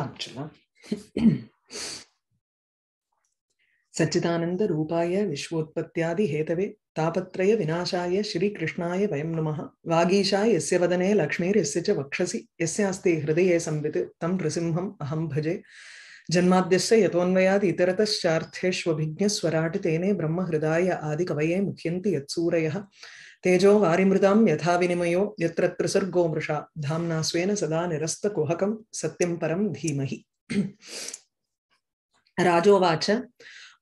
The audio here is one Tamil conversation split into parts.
Angela. சச்சிதானந்த ரூபாய விஸ்வோத்பத்தியாதி ஹேதவே தாபத்ரய விநாசாய ஸ்ரீ கிருஷ்ணாய வயம் நம வாகீஷா எஸ்ய வதனே லக்ஷ்மீர் எஸ்ய ச வக்ஷசி எஸ்யாஸ்தி ஹிருதயே சம்வித் தம் நிருசிம்ஹம் அஹம் பஜே ஜன்மாத்தியஸ்ய யதோன்வயாத் இதரதார்த்தேஷ்வபிஜஸ்வராட் தேனே பிரம்மஹிருதாய ஆதி கவயே முக்கியந்தி யத்சூரய तेजो वारीमृता यथा विनिमयो यत्र मृषा धामना स्वेन सदा निरस्तकुहकं सत्यं परं धीमहि राजोवाच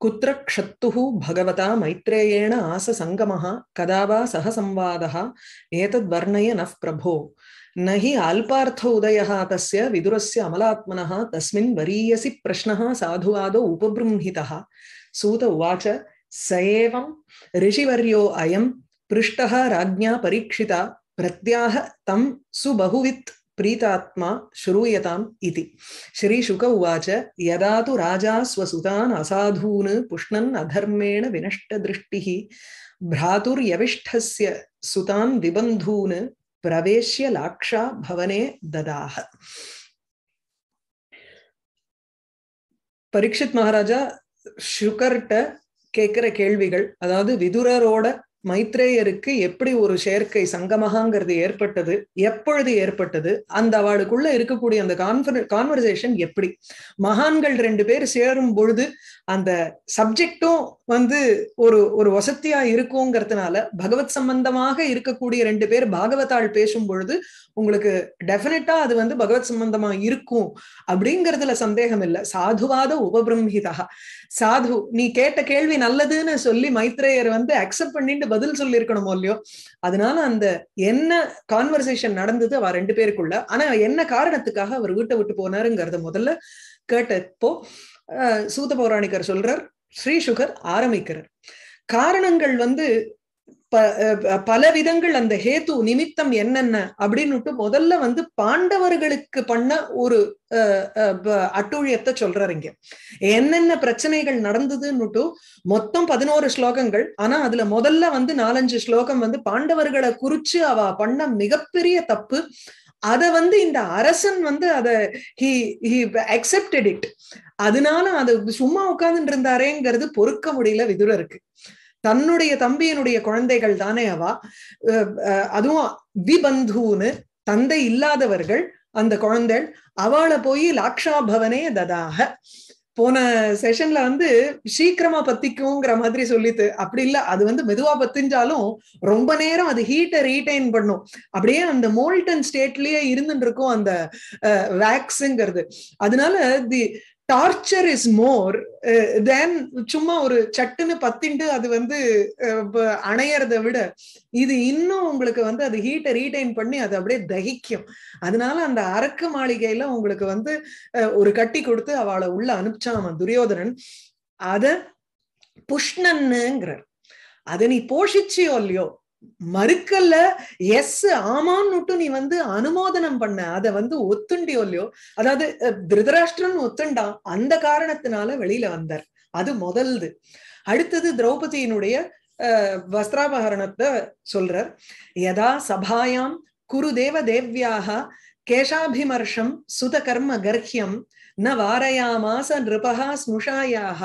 कुत्र क्षत्तुः भगवता मैत्रेयेण आससङ्गमः कदा वा सह संवादः एतद्वर्णय नः प्रभो न हि आल्पार्थ उदयः तस्य विदुरस्य अमलात्मनः तस्मिन् वरीयसि प्रश्नः साधुवादौ उपबृंहितः सूत उवाच स एवं ऋषिवर्यो अयं पृष्टः राज्ञा परीक्षिता भृत्याः तं सुबहुवित् प्रीतात्मा श्रूयताम् इति श्रीशुक उवाच यदा तु राजा स्वसुतान् असाधून् पुष्णन् अधर्मेण विनष्टदृष्टिः भ्रातुर्यविष्ठस्य सुतान् विबन्धून् प्रवेश्य लाक्षा भवने ददाह பரீட்சித் மகாராஜா சுகர்கிட்ட கேட்குற கேள்விகள் அதாவது விதுரரோட மைத்ரேயருக்கு எப்படி ஒரு செயற்கை சங்கமகாங்கிறது ஏற்பட்டது எப்பொழுது ஏற்பட்டது அந்த அவளுக்குள்ள இருக்கக்கூடிய அந்த கான்ஃபர் கான்வர்சேஷன் எப்படி மகான்கள் ரெண்டு பேர் சேரும் பொழுது அந்த சப்ஜெக்டும் வந்து ஒரு ஒரு வசத்தியா இருக்குங்கிறதுனால பகவத் சம்பந்தமாக இருக்கக்கூடிய ரெண்டு பேர் பாகவதால் பேசும் பொழுது உங்களுக்கு டெபினட்டா அது வந்து பகவத் சம்பந்தமா இருக்கும் அப்படிங்கிறதுல சந்தேகம் இல்லை சாதுவாத உபபிரம்ஹிதா சாது நீ கேட்ட கேள்வி நல்லதுன்னு சொல்லி மைத்ரேயர் வந்து அக்செப்ட் பண்ணிட்டு பதில் சொல்லி இருக்கணுமோ இல்லையோ அதனால அந்த என்ன கான்வர்சேஷன் நடந்தது அவ ரெண்டு பேருக்குள்ள ஆனா என்ன காரணத்துக்காக அவர் வீட்டை விட்டு போனாருங்கிறத முதல்ல கேட்டப்போ சூத பௌராணிகர் சொல்றார் ஸ்ரீ சுகர் ஆரம்பிக்கிறார் காரணங்கள் வந்து பல விதங்கள் அந்த ஹேத்து நிமித்தம் என்னென்ன அப்படின்னுட்டு முதல்ல வந்து பாண்டவர்களுக்கு பண்ண ஒரு அட்டூழியத்தை சொல்றாருங்க என்னென்ன பிரச்சனைகள் நடந்ததுன்னுட்டு மொத்தம் பதினோரு ஸ்லோகங்கள் ஆனா அதுல முதல்ல வந்து நாலஞ்சு ஸ்லோகம் வந்து பாண்டவர்களை குறிச்சு அவ பண்ண மிகப்பெரிய தப்பு அத வந்து இந்த அரசன் வந்து அத ஹி ஹி அக்செப்டட் இட் அதனால அது சும்மா உட்கார்ந்து இருந்தாரேங்கிறது பொறுக்க முடியல விதுரருக்கு இருக்கு தன்னுடைய தம்பியனுடைய குழந்தைகள் தானே அவா அதுவும் விபந்துன்னு தந்தை இல்லாதவர்கள் அந்த குழந்தைகள் அவளை போய் லாக்ஷா பவனே ததாக போன செஷன்ல வந்து சீக்கிரமா பத்திக்குங்கிற மாதிரி சொல்லிட்டு அப்படி இல்ல அது வந்து மெதுவா பத்திஞ்சாலும் ரொம்ப நேரம் அது ஹீட்டை ரீடைன் பண்ணும் அப்படியே அந்த மோல்டன் ஸ்டேட்லயே இருந்துட்டு இருக்கும் அந்த வேக்ஸுங்கிறது அதனால தி டார்ச்சர் இஸ் மோர் தென் சும்மா ஒரு சட்டுன்னு பத்திண்டு அது வந்து அணையறத விட இது இன்னும் உங்களுக்கு வந்து அது ஹீட்டை ரீடைன் பண்ணி அது அப்படியே தகிக்கும் அதனால அந்த அரக்கு மாளிகையில உங்களுக்கு வந்து ஒரு கட்டி கொடுத்து அவளை உள்ள அனுப்பிச்சான் துரியோதனன் அத புஷ்ணன்னுங்கிறார் அதை நீ போஷிச்சியோ இல்லையோ மறுக்கல்ல எஸ் ஆமான்னு மட்டும் நீ வந்து அனுமோதனம் பண்ண அத வந்து ஒத்துண்டியோ இல்லையோ அதாவது திருதராஷ்டிரன் ஒத்துண்டா அந்த காரணத்தினால வெளியில வந்தார் அது முதல்து அடுத்தது திரௌபதியினுடைய வஸ்திராபகரணத்தை சொல்றார் யதா சபாயாம் குரு தேவ தேவியாக கேஷாபிமர்ஷம் சுத கர்ம கர்ஹ்யம் ந வாரயாமாச நிருபகா ஸ்முஷாயாக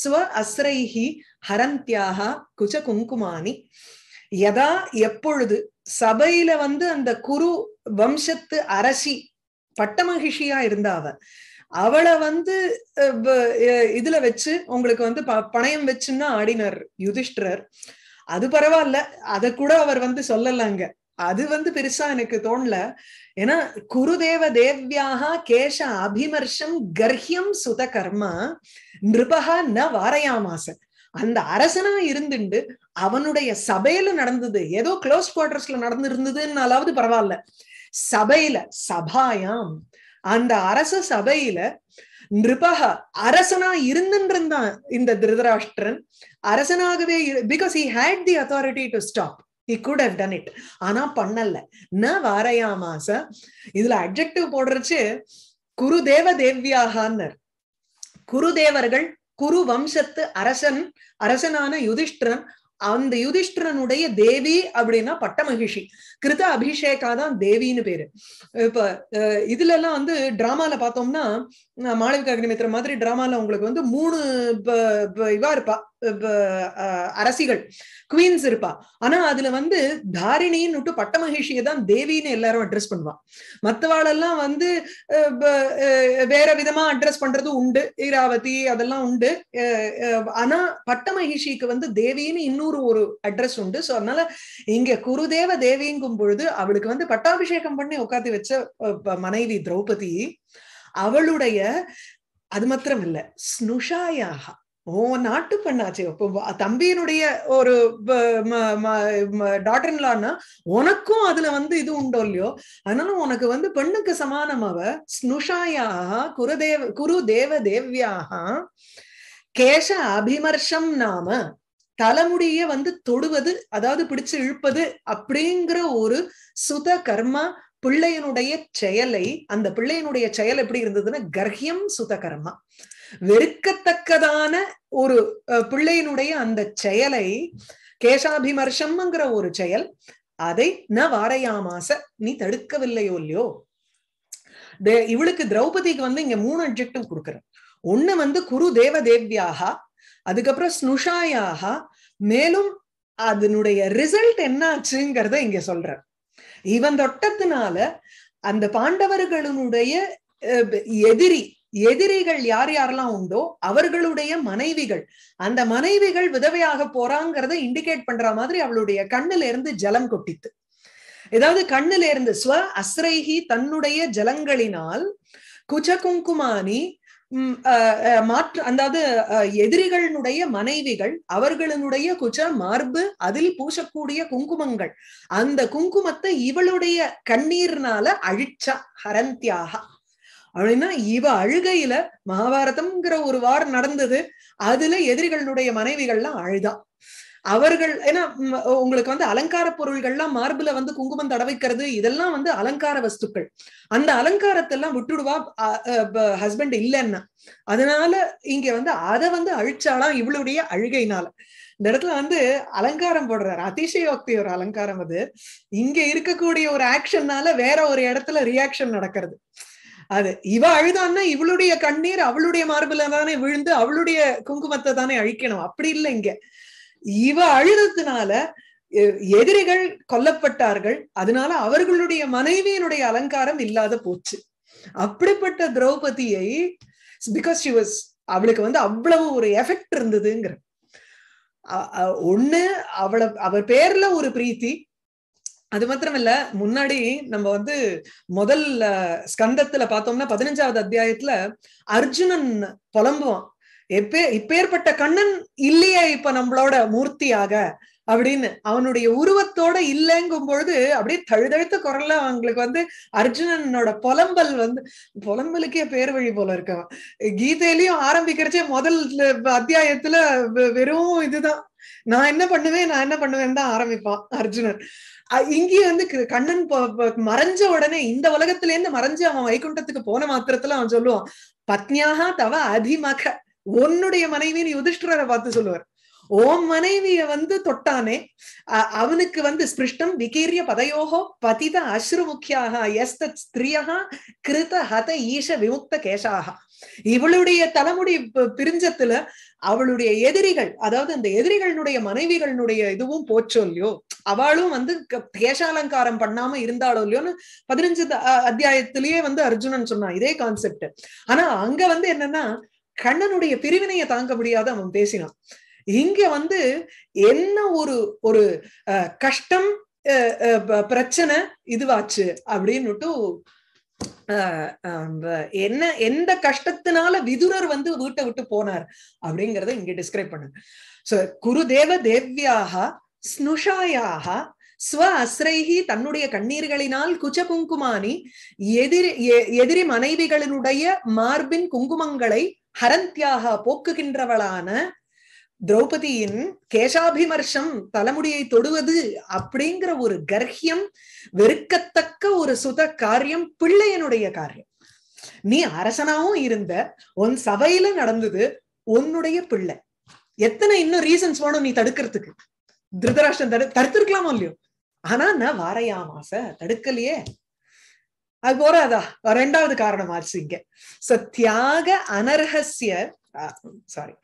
ஸ்வ அஸ்ரைஹி ஹரந்தியாக குச குங்குமானி எதா எப்பொழுது சபையில வந்து அந்த குரு வம்சத்து அரசி பட்ட இருந்தா அவ அவளை வந்து இதுல வச்சு உங்களுக்கு வந்து பணயம் வச்சுன்னா ஆடினர் யுதிஷ்டரர் அது பரவாயில்ல அத கூட அவர் வந்து சொல்லலாங்க அது வந்து பெருசா எனக்கு தோணல ஏன்னா குருதேவ தேவ்யாக கேஷ அபிமர்ஷம் கர்ஹியம் சுத கர்மா நிருபகா ந வாரையாமாச அந்த அரசனா இருந்துண்டு அவனுடைய சபையில நடந்தது ஏதோ க்ளோஸ் குவார்டர்ஸ்ல நடந்திருந்ததுன்னாலாவது பரவாயில்ல சபையில சபாயாம் அந்த அரச சபையில நிருபக அரசனா இருந்துன்றிருந்தான் இந்த திருதராஷ்டிரன் அரசனாகவே because he had the authority to stop he could have done it ஆனா பண்ணல ந வாரையாமாச இதுல அப்ஜெக்டிவ் போடுறச்சு குருதேவ தேவ்யாகான்னர் குருதேவர்கள் குரு வம்சத்து அரசன் அரசனான யுதிஷ்டிரன் அந்த யுதிஷ்டிரனுடைய தேவி அப்படின்னா பட்ட மகிஷி கிருத அபிஷேகாதான் தேவின்னு பேரு இப்ப இதுல எல்லாம் வந்து டிராமால பார்த்தோம்னா மாளவிகா அக்னிமித்திரம் மாதிரி டிராமால உங்களுக்கு வந்து மூணு இவா இருப்பா அரசிகள் குவீன்ஸ் இருப்பா ஆனா அதுல வந்து தாரிணின்னு விட்டு பட்ட மகிழ்ச்சியை தான் தேவின்னு எல்லாரும் அட்ரஸ் பண்ணுவான் மத்தவாளெல்லாம் வந்து வேற விதமா அட்ரஸ் பண்றது உண்டு ஈராவதி அதெல்லாம் உண்டு ஆனா பட்ட மகிழ்ச்சிக்கு வந்து தேவின்னு இன்னொரு ஒரு அட்ரஸ் உண்டு சோ அதனால இங்க குருதேவ தேவிங்கும் பொழுது அவளுக்கு வந்து பட்டாபிஷேகம் பண்ணி உட்காந்து வச்ச மனைவி திரௌபதி அவளுடைய அது மாத்திரம் இல்ல ஸ்னுஷாயாக ஓ நாட்டு பண்ணாச்சு தம்பியினுடைய ஒரு டாட்டர் உனக்கும் அதுல வந்து இது உண்டோ இல்லையோ அதனால உனக்கு வந்து பெண்ணுக்கு சமானமாவ ஸ்னுஷாயாக குருதேவ குரு தேவ தேவியாக கேஷ அபிமர்ஷம் நாம தலைமுடிய வந்து தொடுவது அதாவது பிடிச்சு இழுப்பது அப்படிங்கிற ஒரு சுத கர்மா பிள்ளையனுடைய செயலை அந்த பிள்ளையனுடைய செயல் எப்படி இருந்ததுன்னா கர்ஹியம் சுதகரமா வெறுக்கத்தக்கதான ஒரு பிள்ளையினுடைய அந்த செயலை கேசாபிமர்ஷம்ங்கிற ஒரு செயல் அதை ந வாரையாமாச நீ தடுக்கவில்லையோ இல்லையோ இவளுக்கு திரௌபதிக்கு வந்து இங்க மூணு அப்ஜெக்டிவ் கொடுக்குற ஒண்ணு வந்து குரு தேவ தேவியாக அதுக்கப்புறம் ஸ்னுஷாயாக மேலும் அதனுடைய ரிசல்ட் என்னாச்சுங்கிறத இங்க சொல்ற இவன் தொட்டத்தினால அந்த பாண்டவர்களுடைய எதிரி எதிரிகள் யார் யாரெல்லாம் உண்டோ அவர்களுடைய மனைவிகள் அந்த மனைவிகள் விதவையாக போறாங்கிறத இண்டிகேட் பண்ற மாதிரி அவளுடைய கண்ணுல இருந்து ஜலம் கொட்டித்து ஏதாவது கண்ணுல இருந்து ஸ்வ அஸ்ரைஹி தன்னுடைய ஜலங்களினால் குச்ச குங்குமானி மாற்று அதாவது எதிரிகளினுடைய மனைவிகள் அவர்களினுடைய குச்ச மார்பு அதில் பூசக்கூடிய குங்குமங்கள் அந்த குங்குமத்தை இவளுடைய கண்ணீர்னால அழிச்சா ஹரந்தியாக அப்படின்னா இவ அழுகையில மகாபாரதம்ங்கிற ஒரு வாரம் நடந்தது அதுல எதிரிகளுடைய மனைவிகள்லாம் அழுதான் அவர்கள் ஏன்னா உங்களுக்கு வந்து அலங்கார பொருள்கள்லாம் மார்புல வந்து குங்குமம் தடவைக்கிறது இதெல்லாம் வந்து அலங்கார வஸ்துக்கள் அந்த அலங்காரத்தெல்லாம் விட்டுடுவா ஹஸ்பண்ட் இல்லைன்னா அதனால இங்க வந்து அதை வந்து அழிச்சாலாம் இவளுடைய அழுகைனால இந்த இடத்துல வந்து அலங்காரம் போடுறாரு அதிசயோக்தி ஒரு அலங்காரம் அது இங்க இருக்கக்கூடிய ஒரு ஆக்ஷன்னால வேற ஒரு இடத்துல ரியாக்ஷன் நடக்கிறது அது இவ அழுதான்னா இவளுடைய கண்ணீர் அவளுடைய மார்பில தானே விழுந்து அவளுடைய குங்குமத்தை தானே அழிக்கணும் அப்படி இல்லை இங்க இவ அழுதத்தினால எதிரிகள் கொல்லப்பட்டார்கள் அதனால அவர்களுடைய மனைவியினுடைய அலங்காரம் இல்லாத போச்சு அப்படிப்பட்ட திரௌபதியை பிகாஸ் ஷி வாஸ் அவளுக்கு வந்து அவ்வளவு ஒரு எஃபெக்ட் இருந்ததுங்கிற ஒண்ணு அவளை அவர் பேர்ல ஒரு பிரீத்தி அது மாத்திரம் இல்ல முன்னாடி நம்ம வந்து முதல்ல ஸ்கந்தத்துல பார்த்தோம்னா பதினஞ்சாவது அத்தியாயத்துல அர்ஜுனன் புலம்புவான் எப்பே இப்பேற்பட்ட கண்ணன் இல்லையே இப்ப நம்மளோட மூர்த்தியாக அப்படின்னு அவனுடைய உருவத்தோட இல்லைங்கும் பொழுது அப்படியே தழுதழுத்த குரல்ல அவங்களுக்கு வந்து அர்ஜுனனோட புலம்பல் வந்து புலம்பலுக்கே பேர் வழி போல இருக்கான் கீதையிலயும் ஆரம்பிக்கிறச்சே முதல் அத்தியாயத்துல வெறும் இதுதான் நான் என்ன பண்ணுவேன் நான் என்ன பண்ணுவேன்னு தான் ஆரம்பிப்பான் அர்ஜுனன் இங்கேயே வந்து கண்ணன் மறைஞ்ச உடனே இந்த உலகத்துல இருந்து மறைஞ்சு அவன் வைகுண்டத்துக்கு போன மாத்திரத்துல அவன் சொல்லுவான் பத்னியாக தவ அதிமக உன்னுடைய மனைவின்னு யுதிஷ்டரை பார்த்து சொல்லுவார் ஓம் மனைவிய வந்து தொட்டானே அவனுக்கு வந்து ஸ்பிருஷ்டம் விகீரிய பதையோகோ பதித அஸ்ருமுக்கியாக எஸ்த ஸ்திரியகா கிருத ஹத ஈஷ விமுக்த கேசாக இவளுடைய தலைமுடி பிரிஞ்சத்துல அவளுடைய எதிரிகள் அதாவது அந்த எதிரிகளுடைய மனைவிகளுடைய இதுவும் போச்சோ இல்லையோ அவளும் வந்து கேசாலங்காரம் பண்ணாம இருந்தாளோ இல்லையோன்னு பதினஞ்சு அத்தியாயத்திலேயே வந்து அர்ஜுனன் சொன்னான் இதே கான்செப்ட் ஆனா அங்க வந்து என்னன்னா கண்ணனுடைய பிரிவினையை தாங்க முடியாத அவன் பேசினான் இங்க வந்து என்ன ஒரு ஒரு கஷ்டம் பிரச்சனை இதுவாச்சு அப்படின்னுட்டு என்ன எந்த கஷ்டத்தினால விதுரர் வந்து வீட்டை விட்டு போனார் அப்படிங்கறத இங்க டிஸ்கிரைப் பண்ணு சோ குருதேவ தேவ்யாக ஸ்னுஷாயாக ஸ்வ அஸ்ரைஹி தன்னுடைய கண்ணீர்களினால் குச்ச குங்குமானி எதிரி எதிரி மனைவிகளினுடைய மார்பின் குங்குமங்களை ஹரந்தியாக போக்குகின்றவளான திரௌபதியின் கேசாபிமர்ஷம் தலைமுடியை தொடுவது அப்படிங்கிற ஒரு கர்ஹியம் வெறுக்கத்தக்க ஒரு சுத காரியம் பிள்ளையனுடைய காரியம் நீ அரசனாவும் இருந்த உன் சபையில நடந்தது உன்னுடைய பிள்ளை எத்தனை இன்னும் ரீசன்ஸ் வேணும் நீ தடுக்கிறதுக்கு திருதராஷ்டிரம் தடு தடுத்திருக்கலாமோ இல்லையோ ஆனா நான் சார் தடுக்கலையே அது போறாதா ரெண்டாவது காரணமாச்சு இங்க சோ தியாக அனர்ஹசிய சாரி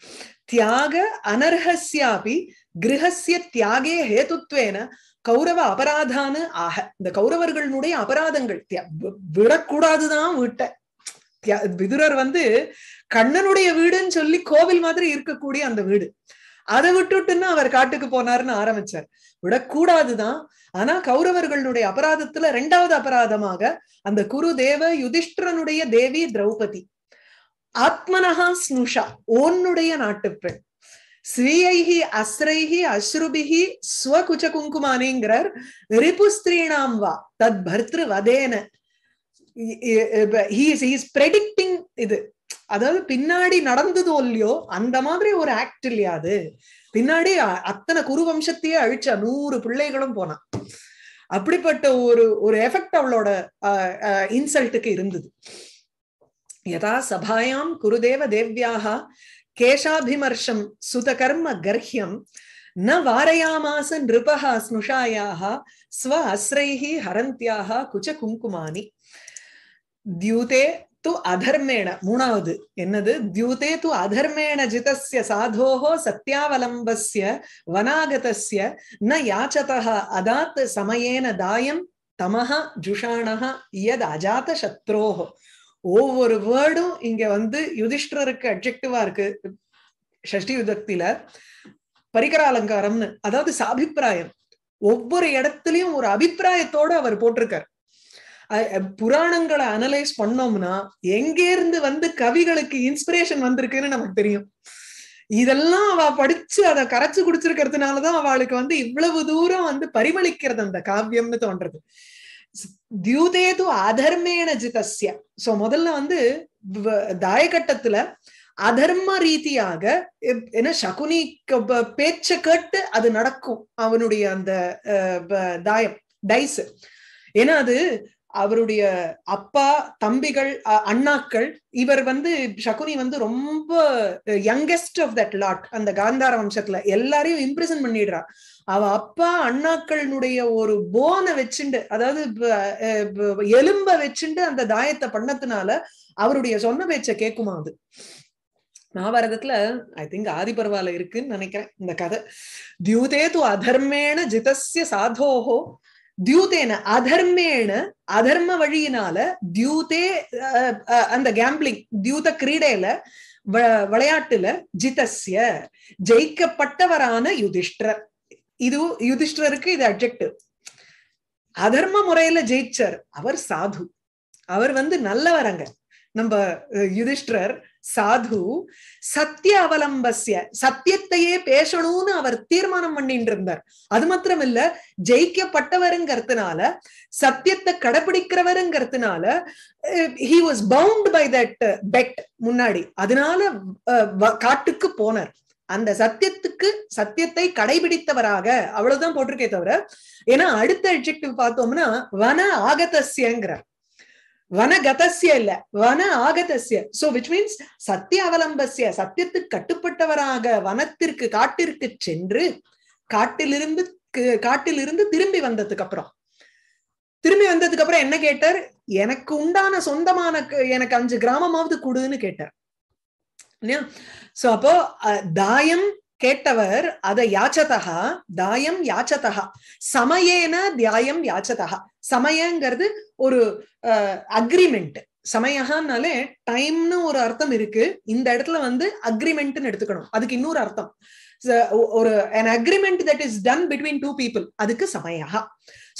தியாக அனர்ஹஸ்யாபி கிரகசிய தியாகே ஹேத்துத்வேன கௌரவ அபராதான ஆக இந்த கௌரவர்களுடைய அபராதங்கள் விடக்கூடாதுதான் வீட்டை விதுரர் வந்து கண்ணனுடைய வீடுன்னு சொல்லி கோவில் மாதிரி இருக்கக்கூடிய அந்த வீடு அதை விட்டுட்டுன்னா அவர் காட்டுக்கு போனாருன்னு ஆரம்பிச்சார் விடக்கூடாதுதான் ஆனா கௌரவர்களுடைய அபராதத்துல ரெண்டாவது அபராதமாக அந்த குரு தேவ யுதிஷ்டரனுடைய தேவி திரௌபதி ஆத்மனஹா ஸ்னுஷா ஓன்னுடைய நாட்டு பெண் ஸ்ரீயைஹி அஸ்ரைஹி அஸ்ருபிஹி ஸ்வகுச்ச குங்குமானேங்கிறர் ரிபு ஸ்திரீனாம் வா தத் பர்திரு வதேன இது அதாவது பின்னாடி நடந்ததோ இல்லையோ அந்த மாதிரி ஒரு ஆக்ட் இல்லையா அது பின்னாடி அத்தனை குருவம்சத்தையே அழிச்சா நூறு பிள்ளைகளும் போனான் அப்படிப்பட்ட ஒரு ஒரு எஃபெக்ட் அவளோட இன்சல்ட்டுக்கு இருந்தது யதா சபாயாம் குருதேவ தேவ்யாக கேஷாபிமர்ஷம் கர்ம கர்ஹியம் ந வாரயாமாச நிருபகா ஸ்னுஷாயாக ஸ்வ அஸ்ரைஹி ஹரந்தியாக குச குங்குமானி தியூதே து அதர்மேண மூணாவது என்னது தியூதே து அதர்மேண ஜிதஸ்ய சாதோஹோ சத்யாவலம்பஸ்ய வனாகதஸ்ய ந யாச்சதா அதாத் சமயேன தாயம் தமஹ ஜுஷாணஹா யத் அஜாத சத்ரோஹோ ஒவ்வொரு வேர்டும் இங்க வந்து யுதிஷ்டருக்கு அப்ஜெக்டிவா இருக்கு ஷஷ்டி யுதத்தில பரிகராலங்காரம்னு அதாவது சாபிப்பிராயம் ஒவ்வொரு இடத்துலயும் ஒரு அபிப்பிராயத்தோட அவர் போட்டிருக்கார் புராணங்களை அனலைஸ் பண்ணோம்னா எங்க இருந்து வந்து கவிகளுக்கு இன்ஸ்பிரேஷன் வந்திருக்குன்னு நமக்கு தெரியும் இதெல்லாம் அவ படிச்சு அதை கரைச்சு குடிச்சிருக்கிறதுனாலதான் அவளுக்கு வந்து இவ்வளவு தூரம் வந்து பரிமளிக்கிறது அந்த காவியம்னு தோன்றது தியூதேது அதர்மேன ஜிதஸ்ய சோ முதல்ல வந்து தாயகட்டத்துல அதர்ம ரீதியாக என்ன சகுனி பேச்ச கேட்டு அது நடக்கும் அவனுடைய அந்த தாயம் டைஸ் ஏன்னா அது அவருடைய அப்பா தம்பிகள் அண்ணாக்கள் இவர் வந்து சகுனி வந்து ரொம்ப யங்கஸ்ட் ஆஃப் தட் லாட் அந்த காந்தார வம்சத்துல எல்லாரையும் இம்ப்ரெசன் பண்ணிடுறா அவ அப்பா அண்ணாக்களுடைய ஒரு போனை வச்சுண்டு அதாவது எலும்ப வச்சுண்டு அந்த தாயத்தை பண்ணதுனால அவருடைய சொன்ன பேச்சை கேக்குமா அது மகாபாரதத்துல ஐ திங்க் ஆதிபர்வால இருக்குன்னு நினைக்கிறேன் இந்த கதை தியூதே து அதர்மேன ஜிதஸ்ய சாதோஹோ தியூதேன அதர்மேன அதர்ம வழியினால தியூதே அந்த கேம்பிளிங் தியூத கிரீடையில விளையாட்டுல ஜிதஸ்ய ஜெயிக்கப்பட்டவரான யுதிஷ்டர் இது யுதிஷ்டருக்கு இது அப்செக்டிவ் அதர்ம முறையில ஜெயிச்சர் அவர் சாது அவர் வந்து நல்லவரங்க நம்ம யுதிஷ்டர் சாது சத்திய அவலம்பசிய சத்தியத்தையே பேசணும்னு அவர் தீர்மானம் பண்ணிட்டு இருந்தார் அது மாத்திரம் இல்ல ஜெயிக்கப்பட்டவருங்கிறதுனால சத்தியத்தை கடைபிடிக்கிறவருங்கிறதுனால he was bound by that bet முன்னாடி அதனால காட்டுக்கு போனார் அந்த சத்தியத்துக்கு சத்தியத்தை கடைபிடித்தவராக அவ்வளவுதான் போட்டிருக்கே தவிர ஏன்னா அடுத்த எட்ஜெக்டிவ் பார்த்தோம்னா வன ஆகதசியங்கிறார் வனகதசிய இல்ல வன ஆகதசிய சோ விச் மீன்ஸ் சத்திய அவலம்பசிய சத்தியத்துக்கு கட்டுப்பட்டவராக வனத்திற்கு காட்டிற்கு சென்று காட்டிலிருந்து காட்டிலிருந்து திரும்பி வந்ததுக்கு அப்புறம் திரும்பி வந்ததுக்கு அப்புறம் என்ன கேட்டார் எனக்கு உண்டான சொந்தமான எனக்கு அஞ்சு கிராமமாவது கூடுதுன்னு கேட்டார் சோ அப்போ தாயம் கேட்டவர் அதை யாச்சதா தாயம் யாச்சதா சமயேன தியாயம் யாச்சதா சமயங்கிறது ஒரு அக்ரிமெண்ட் சமயஹான்னாலே டைம்னு ஒரு அர்த்தம் இருக்கு இந்த இடத்துல வந்து அக்ரிமெண்ட்னு எடுத்துக்கணும் அதுக்கு இன்னொரு அர்த்தம் ஒரு an agreement that is done between two people அதுக்கு சமயா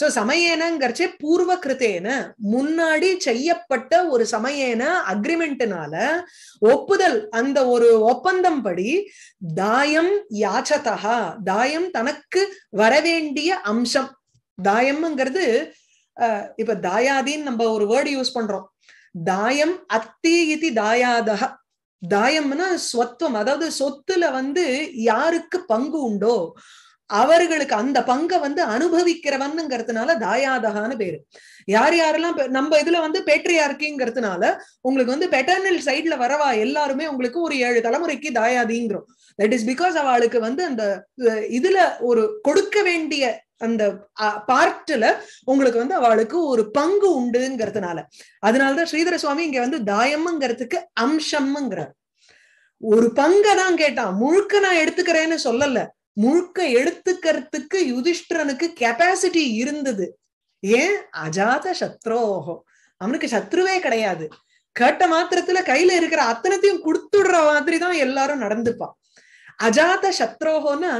சோ சமயனங்கிறச்சே பூர்வ கிருத்தேன முன்னாடி செய்யப்பட்ட ஒரு சமயேன அக்ரிமெண்ட்னால ஒப்புதல் அந்த ஒரு ஒப்பந்தம் படி தாயம் யாச்சதா தாயம் தனக்கு வரவேண்டிய அம்சம் தாயம்ங்கிறது இப்ப தாயாதின்னு நம்ம ஒரு வேர்டு யூஸ் பண்றோம் தாயம் அத்தி இது தாயாதக தாயம்னா ஸ்வத்துவம் அதாவது சொத்துல வந்து யாருக்கு பங்கு உண்டோ அவர்களுக்கு அந்த பங்கை வந்து அனுபவிக்கிறவன்னுங்கிறதுனால தாயாதகான்னு பேரு யார் யாரெல்லாம் நம்ம இதுல வந்து பேட்ரியார்க்கிங்கிறதுனால உங்களுக்கு வந்து பெட்டர்னல் சைட்ல வரவா எல்லாருமே உங்களுக்கு ஒரு ஏழு தலைமுறைக்கு தாயாதிங்கிறோம் தட் இஸ் பிகாஸ் அவளுக்கு வந்து அந்த இதுல ஒரு கொடுக்க வேண்டிய அந்த பார்ட்ல உங்களுக்கு வந்து அவளுக்கு ஒரு பங்கு உண்டுங்கிறதுனால அதனாலதான் ஸ்ரீதர சுவாமி இங்க வந்து தாயம்ங்கிறதுக்கு அம்சம்ங்கிறார் ஒரு பங்கை தான் கேட்டான் முழுக்க நான் எடுத்துக்கிறேன்னு சொல்லல முழுக்க எடுத்துக்கிறதுக்கு யுதிஷ்டரனுக்கு கெப்பாசிட்டி இருந்தது ஏன் அஜாத சத்ரோகம் அவனுக்கு சத்ருவே கிடையாது கேட்ட மாத்திரத்துல கையில இருக்கிற அத்தனத்தையும் கொடுத்துடுற மாதிரி தான் எல்லாரும் நடந்துப்பான் அஜாத சத்ரோகோன்னா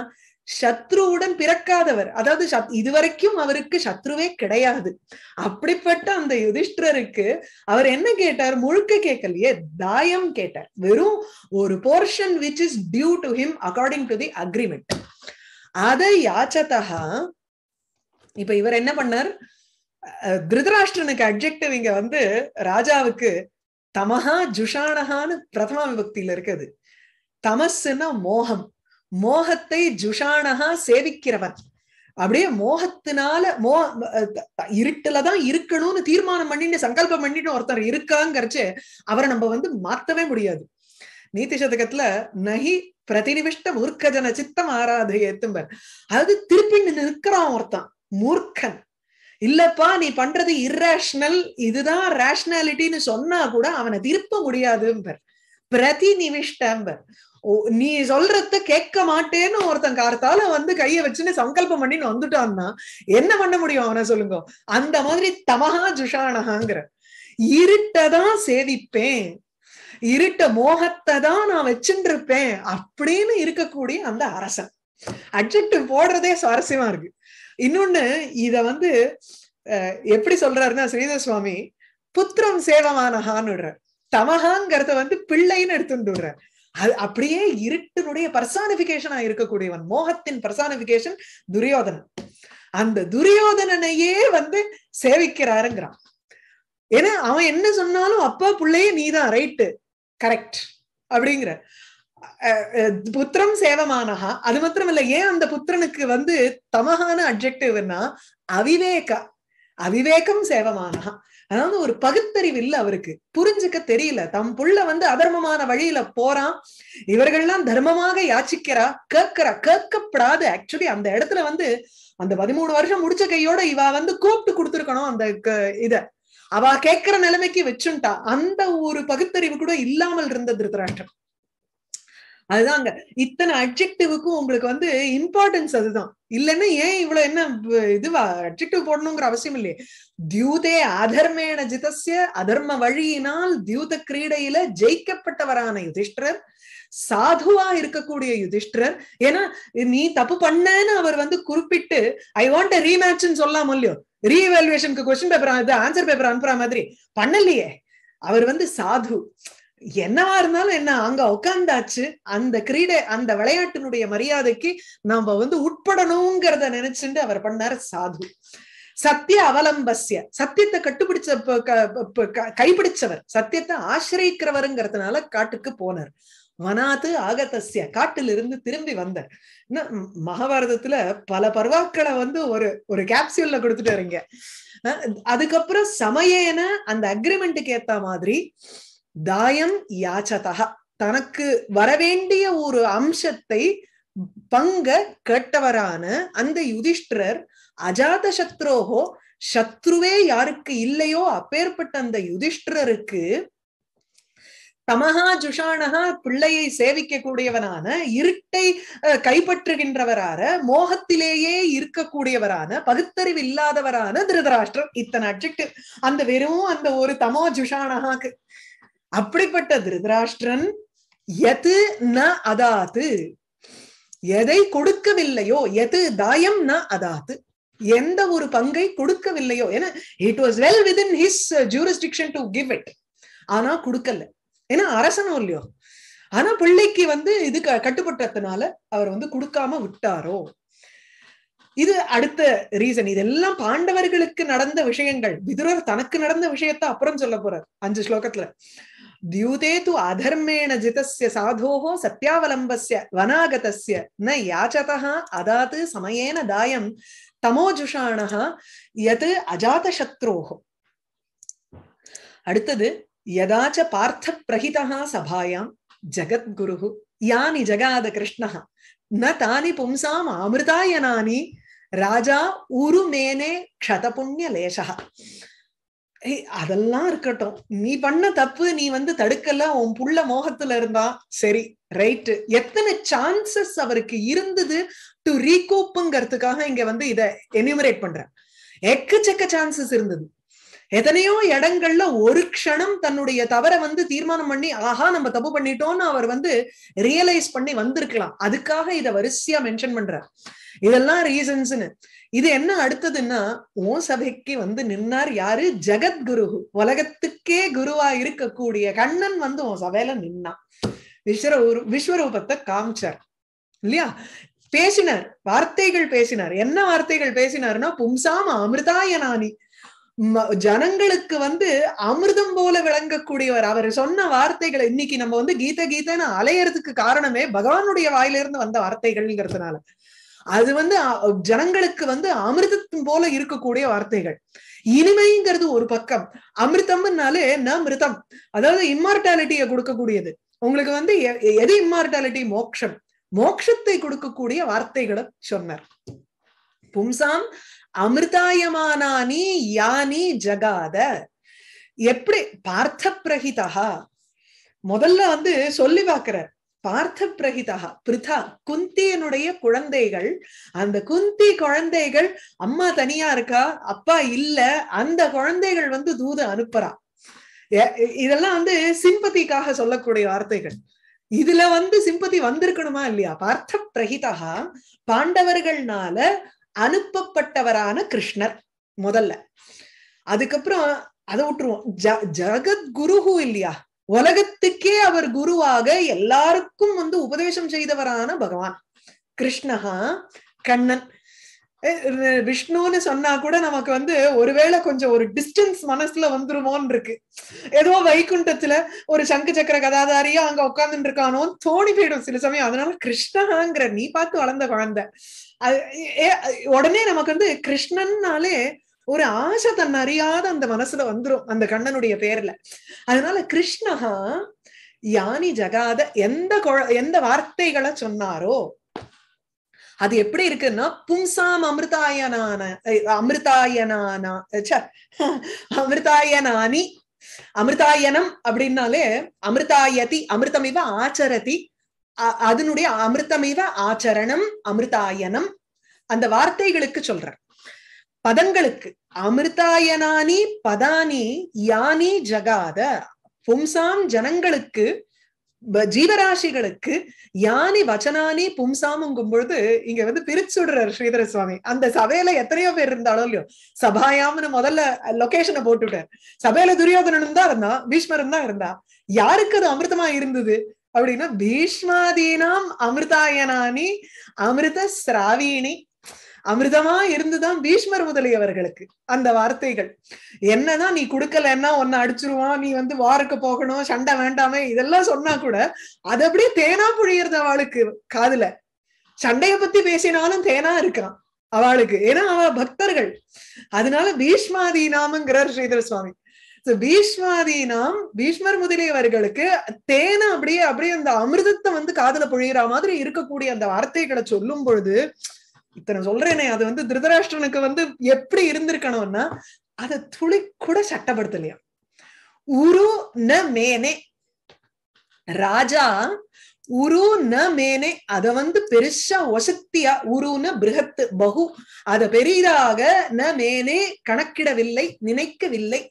சத்ருவுடன் பிறக்காதவர் அதாவது இதுவரைக்கும் அவருக்கு சத்ருவே கிடையாது அப்படிப்பட்ட அந்த யுதிஷ்டருக்கு அவர் என்ன கேட்டார் முழுக்க கேட்கலையே தாயம் கேட்டார் வெறும் ஒரு portion which is due to him according to the agreement அதை யாச்சதா இப்ப இவர் என்ன பண்ணார் திருதராஷ்டிரனுக்கு அப்ஜெக்டிவ் இங்க வந்து ராஜாவுக்கு தமஹா ஜுஷானஹான்னு பிரதம விபக்தியில இருக்குது தமசுன்னா மோகம் மோகத்தை ஜுஷானகா சேவிக்கிறவன் அப்படியே மோகத்தினால மோ இருட்டுல தான் இருக்கணும்னு தீர்மானம் பண்ணிட்டு சங்கல்பம் பண்ணிட்டு ஒருத்தர் இருக்காங்கிறச்சு அவரை நம்ம வந்து மாத்தவே முடியாது நீத்தி சதகத்துல நகி பிரதிநிவிஷ்ட மூர்க்கஜன சித்தம் ஏத்தும்பர் அதாவது திருப்பி நிற்கிறான் ஒருத்தன் மூர்க்கன் இல்லப்பா நீ பண்றது இர்ரேஷனல் இதுதான் ரேஷனாலிட்டின்னு சொன்னா கூட அவனை திருப்ப முடியாதும்பர் பிரதிநிவிஷ்டம்பர் நீ சொல்றத கேட்க மாட்டேன்னு ஒருத்தன் கார்த்தால வந்து கைய வச்சுன்னு சங்கல்பம் பண்ணின்னு வந்துட்டான்னா என்ன பண்ண முடியும் அவனை சொல்லுங்க அந்த மாதிரி தமகா ஜுஷானகாங்கிற இருட்டதான் சேவிப்பேன் இருட்ட மோகத்தை தான் நான் வச்சுட்டு இருப்பேன் அப்படின்னு இருக்கக்கூடிய அந்த அரசன் அட்ஜெக்டிவ் போடுறதே சுவாரஸ்யமா இருக்கு இன்னொன்னு இத வந்து எப்படி சொல்றாருன்னா ஸ்ரீதர் சுவாமி புத்திரம் சேவமானஹான்னு தமகாங்கிறத வந்து பிள்ளைன்னு எடுத்துட்டு விடுற அது அப்படியே இருட்டினுடைய பர்சானிபிகேஷனா இருக்கக்கூடியவன் மோகத்தின் பர்சானிபிகேஷன் துரியோதனன் அந்த துரியோதனனையே வந்து சேவிக்கிறாருங்கிறான் ஏன்னா அவன் என்ன சொன்னாலும் அப்பா பிள்ளையே நீதான் ரைட்டு கரெக்ட் அப்படிங்கிற புத்திரம் சேவமானஹா அது மாத்திரம் இல்ல ஏன் அந்த புத்திரனுக்கு வந்து தமகான அப்ஜெக்டிவ்னா அவிவேக அவிவேகம் சேவமானா அதாவது ஒரு பகுத்தறிவு இல்ல அவருக்கு புரிஞ்சுக்க தெரியல தம் புள்ள வந்து அதர்மமான வழியில போறான் இவர்கள்லாம் தர்மமாக யாச்சிக்கிறா கேட்கிறா கேட்கப்படாது ஆக்சுவலி அந்த இடத்துல வந்து அந்த பதிமூணு வருஷம் முடிச்ச கையோட இவா வந்து கூப்பிட்டு கொடுத்துருக்கணும் அந்த இத அவ கேட்கிற நிலைமைக்கு வச்சுட்டா அந்த ஒரு பகுத்தறிவு கூட இல்லாமல் இருந்த திருத்தராஷ்டிரம் அதுதான் அங்க இத்தனை அப்ஜெக்டிவுக்கும் உங்களுக்கு வந்து இம்பார்ட்டன்ஸ் அதுதான் இல்லைன்னா ஏன் இவ்வளவு என்ன இதுவா அப்ஜெக்டிவ் போடணுங்கிற அவசியம் இல்லையே தியூதே அதர்மேன ஜிதசிய அதர்ம வழியினால் தியூத கிரீடையில ஜெயிக்கப்பட்டவரான யுதிஷ்டர் சாதுவா இருக்கக்கூடிய யுதிஷ்டர் ஏன்னா நீ தப்பு பண்ணனு அவர் வந்து குறிப்பிட்டு ஐ வாண்ட் அ ரீமேட்ச்னு சொல்லாம இல்லையோ ரீவேல்யூவேஷனுக்கு கொஸ்டின் பேப்பர் ஆன்சர் பேப்பர் அனுப்புற மாதிரி பண்ணலையே அவர் வந்து சாது என்னவா இருந்தாலும் என்ன அங்க உட்கார்ந்தாச்சு அந்த கிரீடை அந்த விளையாட்டினுடைய மரியாதைக்கு நாம வந்து உட்படணுங்கிறத நினைச்சுட்டு அவர் பண்ணாரு சாது சத்திய அவலம்பஸ்ய சத்தியத்தை கட்டுப்பிடிச்ச கைப்பிடிச்சவர் சத்தியத்தை ஆசிரியக்கிறவருங்கிறதுனால காட்டுக்கு போனார் வனாத்து ஆகத்தசிய காட்டிலிருந்து திரும்பி வந்தார் மகாபாரதத்துல பல பருவாக்களை வந்து ஒரு ஒரு கேப்சியூல்ல கொடுத்துட்டு வரீங்க அதுக்கப்புறம் சமயேன அந்த அக்ரிமெண்ட்டுக்கு ஏத்த மாதிரி தாயம் யாச்சதா தனக்கு வரவேண்டிய ஒரு அம்சத்தை பங்க கேட்டவரான அந்த யுதிஷ்டிரர் அஜாத சத்ரோகோ சத்ருவே யாருக்கு இல்லையோ அப்பேற்பட்ட அந்த யுதிஷ்டிரருக்கு தமஹா ஜுஷானஹா பிள்ளையை சேவிக்க கூடியவனான இருட்டை கைப்பற்றுகின்றவரார மோகத்திலேயே இருக்கக்கூடியவரான பகுத்தறிவு இல்லாதவரான திருதராஷ்டிரம் இத்தனை அப்ஜெக்டிவ் அந்த வெறும் அந்த ஒரு தமோ ஜுஷானஹாக்கு அப்படிப்பட்ட திருதராஷ்டிரன் எது ந அதாத்து எதை கொடுக்கவில்லையோ எது தாயம் ந அதாத்து எந்த ஒரு பங்கை கொடுக்கவில்லையோ ஏன்னா it was well in his jurisdiction to give it ஆனா கொடுக்கல ஏன்னா அரசனும் இல்லையோ ஆனா பிள்ளைக்கு வந்து இது கட்டுப்பட்டதுனால அவர் வந்து கொடுக்காம விட்டாரோ இது அடுத்த ரீசன் இதெல்லாம் பாண்டவர்களுக்கு நடந்த விஷயங்கள் விதுரர் தனக்கு நடந்த விஷயத்த அப்புறம் சொல்ல போறார் அஞ்சு ஸ்லோகத்துல द्यूते तु अधर्मेण जितस्य साधोः सत्यावलम्बस्य वनागतस्य न याचतः अदात् समयेन दायं தமோஜுஷாணா எது அஜாதசத்ரோகோ அடுத்தது யதாச்ச பார்த்த பிரகிதா சபாயாம் ஜகத்குரு யானி ஜகாத கிருஷ்ணா ந தானி பும்சாம் அமிர்தாயனானி ராஜா உருமேனே க்ஷதபுண்ணிய லேசா அதெல்லாம் இருக்கட்டும் நீ பண்ண தப்பு நீ வந்து தடுக்கல உன் புள்ள மோகத்துல இருந்தா சரி ரைட்டு எத்தனை சான்சஸ் அவருக்கு இருந்தது டு ரீகோப்புங்கிறதுக்காக இங்க வந்து இத எனிமரேட் பண்றேன் எக்கச்சக்க சான்சஸ் இருந்தது எத்தனையோ இடங்கள்ல ஒரு க்ஷணம் தன்னுடைய தவறை வந்து தீர்மானம் பண்ணி ஆஹா நம்ம தப்பு பண்ணிட்டோம்னு அவர் வந்து ரியலைஸ் பண்ணி வந்திருக்கலாம் அதுக்காக இதை வரிசையா மென்ஷன் பண்றார் இதெல்லாம் ரீசன்ஸ்னு இது என்ன அடுத்ததுன்னா ஓ சபைக்கு வந்து நின்னார் யாரு ஜெகத்குரு உலகத்துக்கே குருவா இருக்கக்கூடிய கண்ணன் வந்து உன் சபையில நின்னா விஸ்வரூ விஸ்வரூபத்தை காமிச்சார் இல்லையா பேசினார் வார்த்தைகள் பேசினார் என்ன வார்த்தைகள் பேசினார்னா பும்சாம அமிர்தாயனானி ஜனங்களுக்கு வந்து அமிர்தம் போல விளங்கக்கூடியவர் அவர் சொன்ன வார்த்தைகளை இன்னைக்கு நம்ம வந்து கீத கீதைன்னு அலையறதுக்கு காரணமே பகவானுடைய வாயிலிருந்து வந்த வார்த்தைகள்ங்கிறதுனால அது வந்து ஜனங்களுக்கு வந்து அமிர்தத்தின் போல இருக்கக்கூடிய வார்த்தைகள் இனிமைங்கிறது ஒரு பக்கம் அமிர்தம்னாலே ந மிருதம் அதாவது இம்மார்டாலிட்டிய கொடுக்கக்கூடியது உங்களுக்கு வந்து எது இம்மார்டாலிட்டி மோக்ஷம் மோக்ஷத்தை கொடுக்கக்கூடிய வார்த்தைகளை சொன்னார் பும்சாம் அமிர்தாயமானி யானி ஜகாத எப்படி பார்த்த பிரகிதா முதல்ல வந்து சொல்லி பாக்குற பார்த்த பிரகிதா பிரிதா குந்தியனுடைய குழந்தைகள் அந்த குந்தி குழந்தைகள் அம்மா தனியா இருக்கா அப்பா இல்ல அந்த குழந்தைகள் வந்து தூது அனுப்புறா இதெல்லாம் வந்து சிம்பத்திக்காக சொல்லக்கூடிய வார்த்தைகள் இதுல வந்து சிம்பதி வந்திருக்கணுமா இல்லையா பார்த்த பிரகிதா பாண்டவர்கள்னால அனுப்பப்பட்டவரான கிருஷ்ணர் முதல்ல அதுக்கப்புறம் அதை விட்டுருவோம் ஜ ஜகத் குருகு இல்லையா உலகத்துக்கே அவர் குருவாக எல்லாருக்கும் வந்து உபதேசம் செய்தவரான பகவான் கிருஷ்ணகா கண்ணன் விஷ்ணுன்னு சொன்னா கூட நமக்கு வந்து ஒருவேளை கொஞ்சம் ஒரு டிஸ்டன்ஸ் மனசுல வந்துருமோன்னு இருக்கு ஏதோ வைகுண்டத்துல ஒரு சங்கு சக்கர கதாதாரியா அங்க உட்காந்துட்டு இருக்கானோன்னு தோணி போயிடும் சில சமயம் அதனால கிருஷ்ணாங்கிற நீ பார்த்து வளர்ந்த குழந்தை உடனே நமக்கு வந்து கிருஷ்ணன்னாலே ஒரு ஆசை தன் அறியாத அந்த மனசுல வந்துரும் அந்த கண்ணனுடைய பேர்ல அதனால கிருஷ்ணகா யானி ஜகாத எந்த எந்த வார்த்தைகளை சொன்னாரோ அது எப்படி இருக்குன்னா பும்சாம் அமிர்தாயனான அமிர்தாயனானா அமிர்தாயனானி அமிர்தாயனம் அப்படின்னாலே அமிர்தாயதி அமிர்தமிவ ஆச்சரதி அதனுடைய அமிர்தமிவ ஆச்சரணம் அமிர்தாயனம் அந்த வார்த்தைகளுக்கு சொல்ற பதங்களுக்கு அமிர்தாயனானி பதானி யானி ஜகாத பும்சாம் ஜனங்களுக்கு ஜீவராசிகளுக்கு யானி வச்சனானி பும்சாமுங்கும் பொழுது இங்க வந்து பிரிச்சுடுறாரு ஸ்ரீதர சுவாமி அந்த சபையில எத்தனையோ பேர் இருந்தாலும் இல்லையோ சபாயாம்னு முதல்ல லொகேஷனை போட்டுவிட்டார் சபையில துரியோதனனும் தான் இருந்தான் பீஷ்மரும் தான் இருந்தா யாருக்கு அது அமிர்தமா இருந்தது அப்படின்னா பீஷ்மாதீனாம் அமிர்தாயனானி அமிர்த சிராவீணி அமிர்தமா இருந்துதான் பீஷ்மர் முதலியவர்களுக்கு அந்த வார்த்தைகள் என்னதான் நீ கொடுக்கலன்னா ஒன்னு அடிச்சிருவான் நீ வந்து வாருக்கு போகணும் சண்டை வேண்டாமே இதெல்லாம் சொன்னா கூட அது அப்படியே தேனா புழியறத அவளுக்கு காதுல சண்டைய பத்தி பேசினாலும் தேனா இருக்கான் அவளுக்கு ஏன்னா அவ பக்தர்கள் அதனால பீஷ்மாதி நாமங்கிறார் ஸ்ரீதர சுவாமி பீஷ்மாதி நாம் பீஷ்மர் முதலியவர்களுக்கு தேனை அப்படியே அப்படியே அந்த அமிர்தத்தை வந்து காதல பொழியிற மாதிரி இருக்கக்கூடிய அந்த வார்த்தைகளை சொல்லும் பொழுது இத்தனை சொல்றேனே அது வந்து திருதராஷ்டிரனுக்கு வந்து எப்படி இருந்திருக்கணும்னா அதை துளி கூட சட்டப்படுத்தலையா உரு ந மேனே ராஜா உரு ந மேனே அத வந்து பெருசா ஒசக்தியா உருன்னு பிருகத்து பகு அத பெரிதாக ந மேனே கணக்கிடவில்லை நினைக்கவில்லை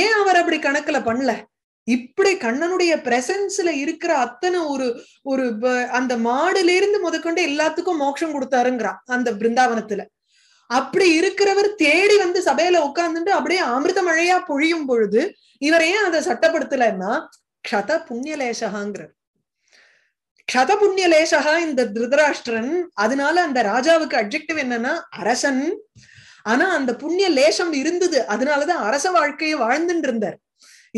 ஏன் அவர் அப்படி கணக்குல பண்ணல இப்படி கண்ணனுடைய பிரசன்ஸ்ல இருக்கிற அத்தனை ஒரு ஒரு அந்த மாடுல இருந்து முதற்கொண்டு எல்லாத்துக்கும் மோட்சம் கொடுத்தாருங்கிறான் அந்த பிருந்தாவனத்துல அப்படி இருக்கிறவர் தேடி வந்து சபையில உட்கார்ந்துட்டு அப்படியே அமிர்த மழையா பொழியும் பொழுது இவர் ஏன் அதை சட்டப்படுத்தலைன்னா க்ஷத புண்ணியலேசகாங்கிறார் க்ஷத புண்ணியலேசகா இந்த திருதராஷ்டிரன் அதனால அந்த ராஜாவுக்கு அப்ஜெக்டிவ் என்னன்னா அரசன் ஆனா அந்த புண்ணிய லேசம் இருந்தது அதனாலதான் அரச வாழ்க்கையை வாழ்ந்துட்டு இருந்தார்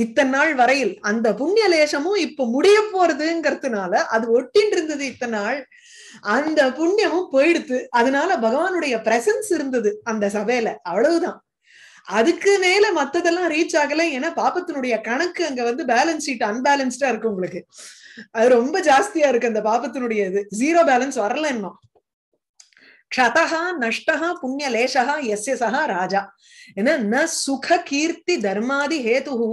இத்தனை நாள் வரையில் அந்த புண்ணிய லேசமும் இப்ப முடிய போறதுங்கிறதுனால அது ஒட்டின் இருந்தது இத்தனை நாள் அந்த புண்ணியமும் போயிடுத்து அதனால பகவானுடைய பிரசன்ஸ் இருந்தது அந்த சபையில அவ்வளவுதான் அதுக்கு மேல மத்ததெல்லாம் ரீச் ஆகல ஏன்னா பாப்பத்தினுடைய கணக்கு அங்க வந்து பேலன்ஸ் ஷீட் அன்பேலன்ஸ்டா இருக்கு உங்களுக்கு அது ரொம்ப ஜாஸ்தியா இருக்கு அந்த பாப்பத்தினுடைய இது ஜீரோ பேலன்ஸ் வரல இன்னும் க்ஷதா நஷ்டா புண்ணியலேஷா எஸ் சஹா ராஜா ஏன்னா ந சுக கீர்த்தி தர்மாதி ஹேது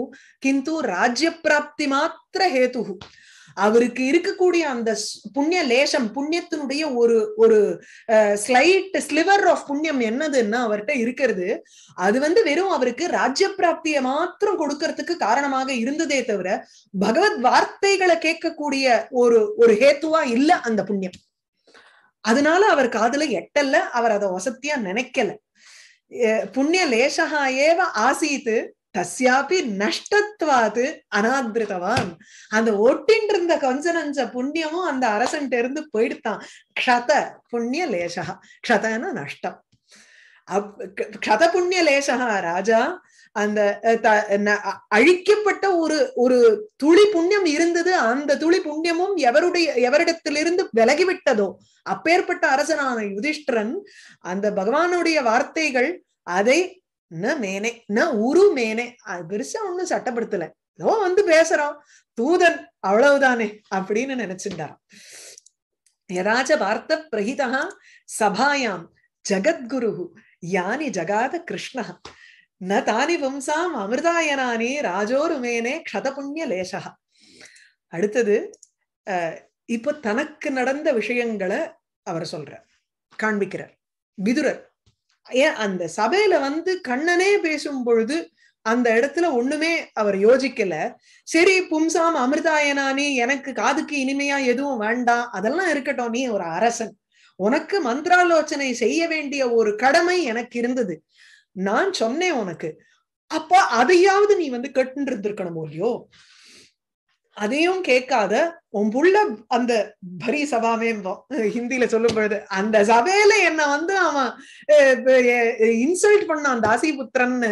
கிந்து ராஜ்ய பிராப்தி மாத்திர ஹேது அவருக்கு இருக்கக்கூடிய அந்த புண்ணிய லேசம் புண்ணியத்தினுடைய ஒரு ஒரு ஸ்லைட் ஸ்லிவர் ஆஃப் புண்ணியம் என்னதுன்னா அவர்கிட்ட இருக்கிறது அது வந்து வெறும் அவருக்கு ராஜ்ய பிராப்தியை மாத்திரம் கொடுக்கறதுக்கு காரணமாக இருந்ததே தவிர பகவத் வார்த்தைகளை கேட்கக்கூடிய ஒரு ஒரு ஹேத்துவா இல்ல அந்த புண்ணியம் அதனால அவர் காதுல எட்டல்ல அவர் அதை வசத்தியா நினைக்கல புண்ணிய லேசகா ஏவ ஆசீத்து தஸ்யாபி நஷ்டத்வாது அனாதிருதவான் அந்த ஒட்டின் இருந்த கொஞ்ச நஞ்ச புண்ணியமும் அந்த அரசன் இருந்து போயிடுத்தான் க்ஷத புண்ணிய லேசகா க்ஷதன நஷ்டம் அப் க்ஷத புண்ணிய லேசகா ராஜா அந்த அழிக்கப்பட்ட ஒரு ஒரு துளி புண்ணியம் இருந்தது அந்த துளி புண்ணியமும் எவருடைய எவரிடத்திலிருந்து விலகிவிட்டதோ அப்பேற்பட்ட அரசனான யுதிஷ்டிரன் அந்த பகவானுடைய வார்த்தைகள் அதை ந மேனே ந உரு மேனே பெருசா ஒண்ணும் சட்டப்படுத்தல ஏதோ வந்து பேசுறோம் தூதன் அவ்வளவுதானே அப்படின்னு நினைச்சுட்டாராம் யதாச்ச பார்த்த பிரகிதா சபாயாம் ஜகத்குரு யானி ஜகாத கிருஷ்ணா ந தானி வம்சாம் அமிர்தாயனானி ராஜோருமேனே கதபுண்ணிய லேசகா அடுத்தது இப்ப தனக்கு நடந்த விஷயங்களை அவர் சொல்றார் காண்பிக்கிறார் விதுரர் ஏன் அந்த சபையில வந்து கண்ணனே பேசும் பொழுது அந்த இடத்துல ஒண்ணுமே அவர் யோசிக்கல சரி பும்சாம் அமிர்தாயனானி எனக்கு காதுக்கு இனிமையா எதுவும் வேண்டாம் அதெல்லாம் இருக்கட்டும் நீ ஒரு அரசன் உனக்கு மந்திராலோச்சனை செய்ய வேண்டிய ஒரு கடமை எனக்கு இருந்தது நான் சொன்னேன் உனக்கு அப்ப அதையாவது நீ வந்து கட்டுன்னு இருந்திருக்கணுமோ இல்லையோ அதையும் கேட்காத உன் புள்ள அந்த பரி சபாவே ஹிந்தியில சொல்லும் பொழுது அந்த சபையில என்ன வந்து அவன் இன்சல்ட் பண்ணான் தாசி புத்திரன்னு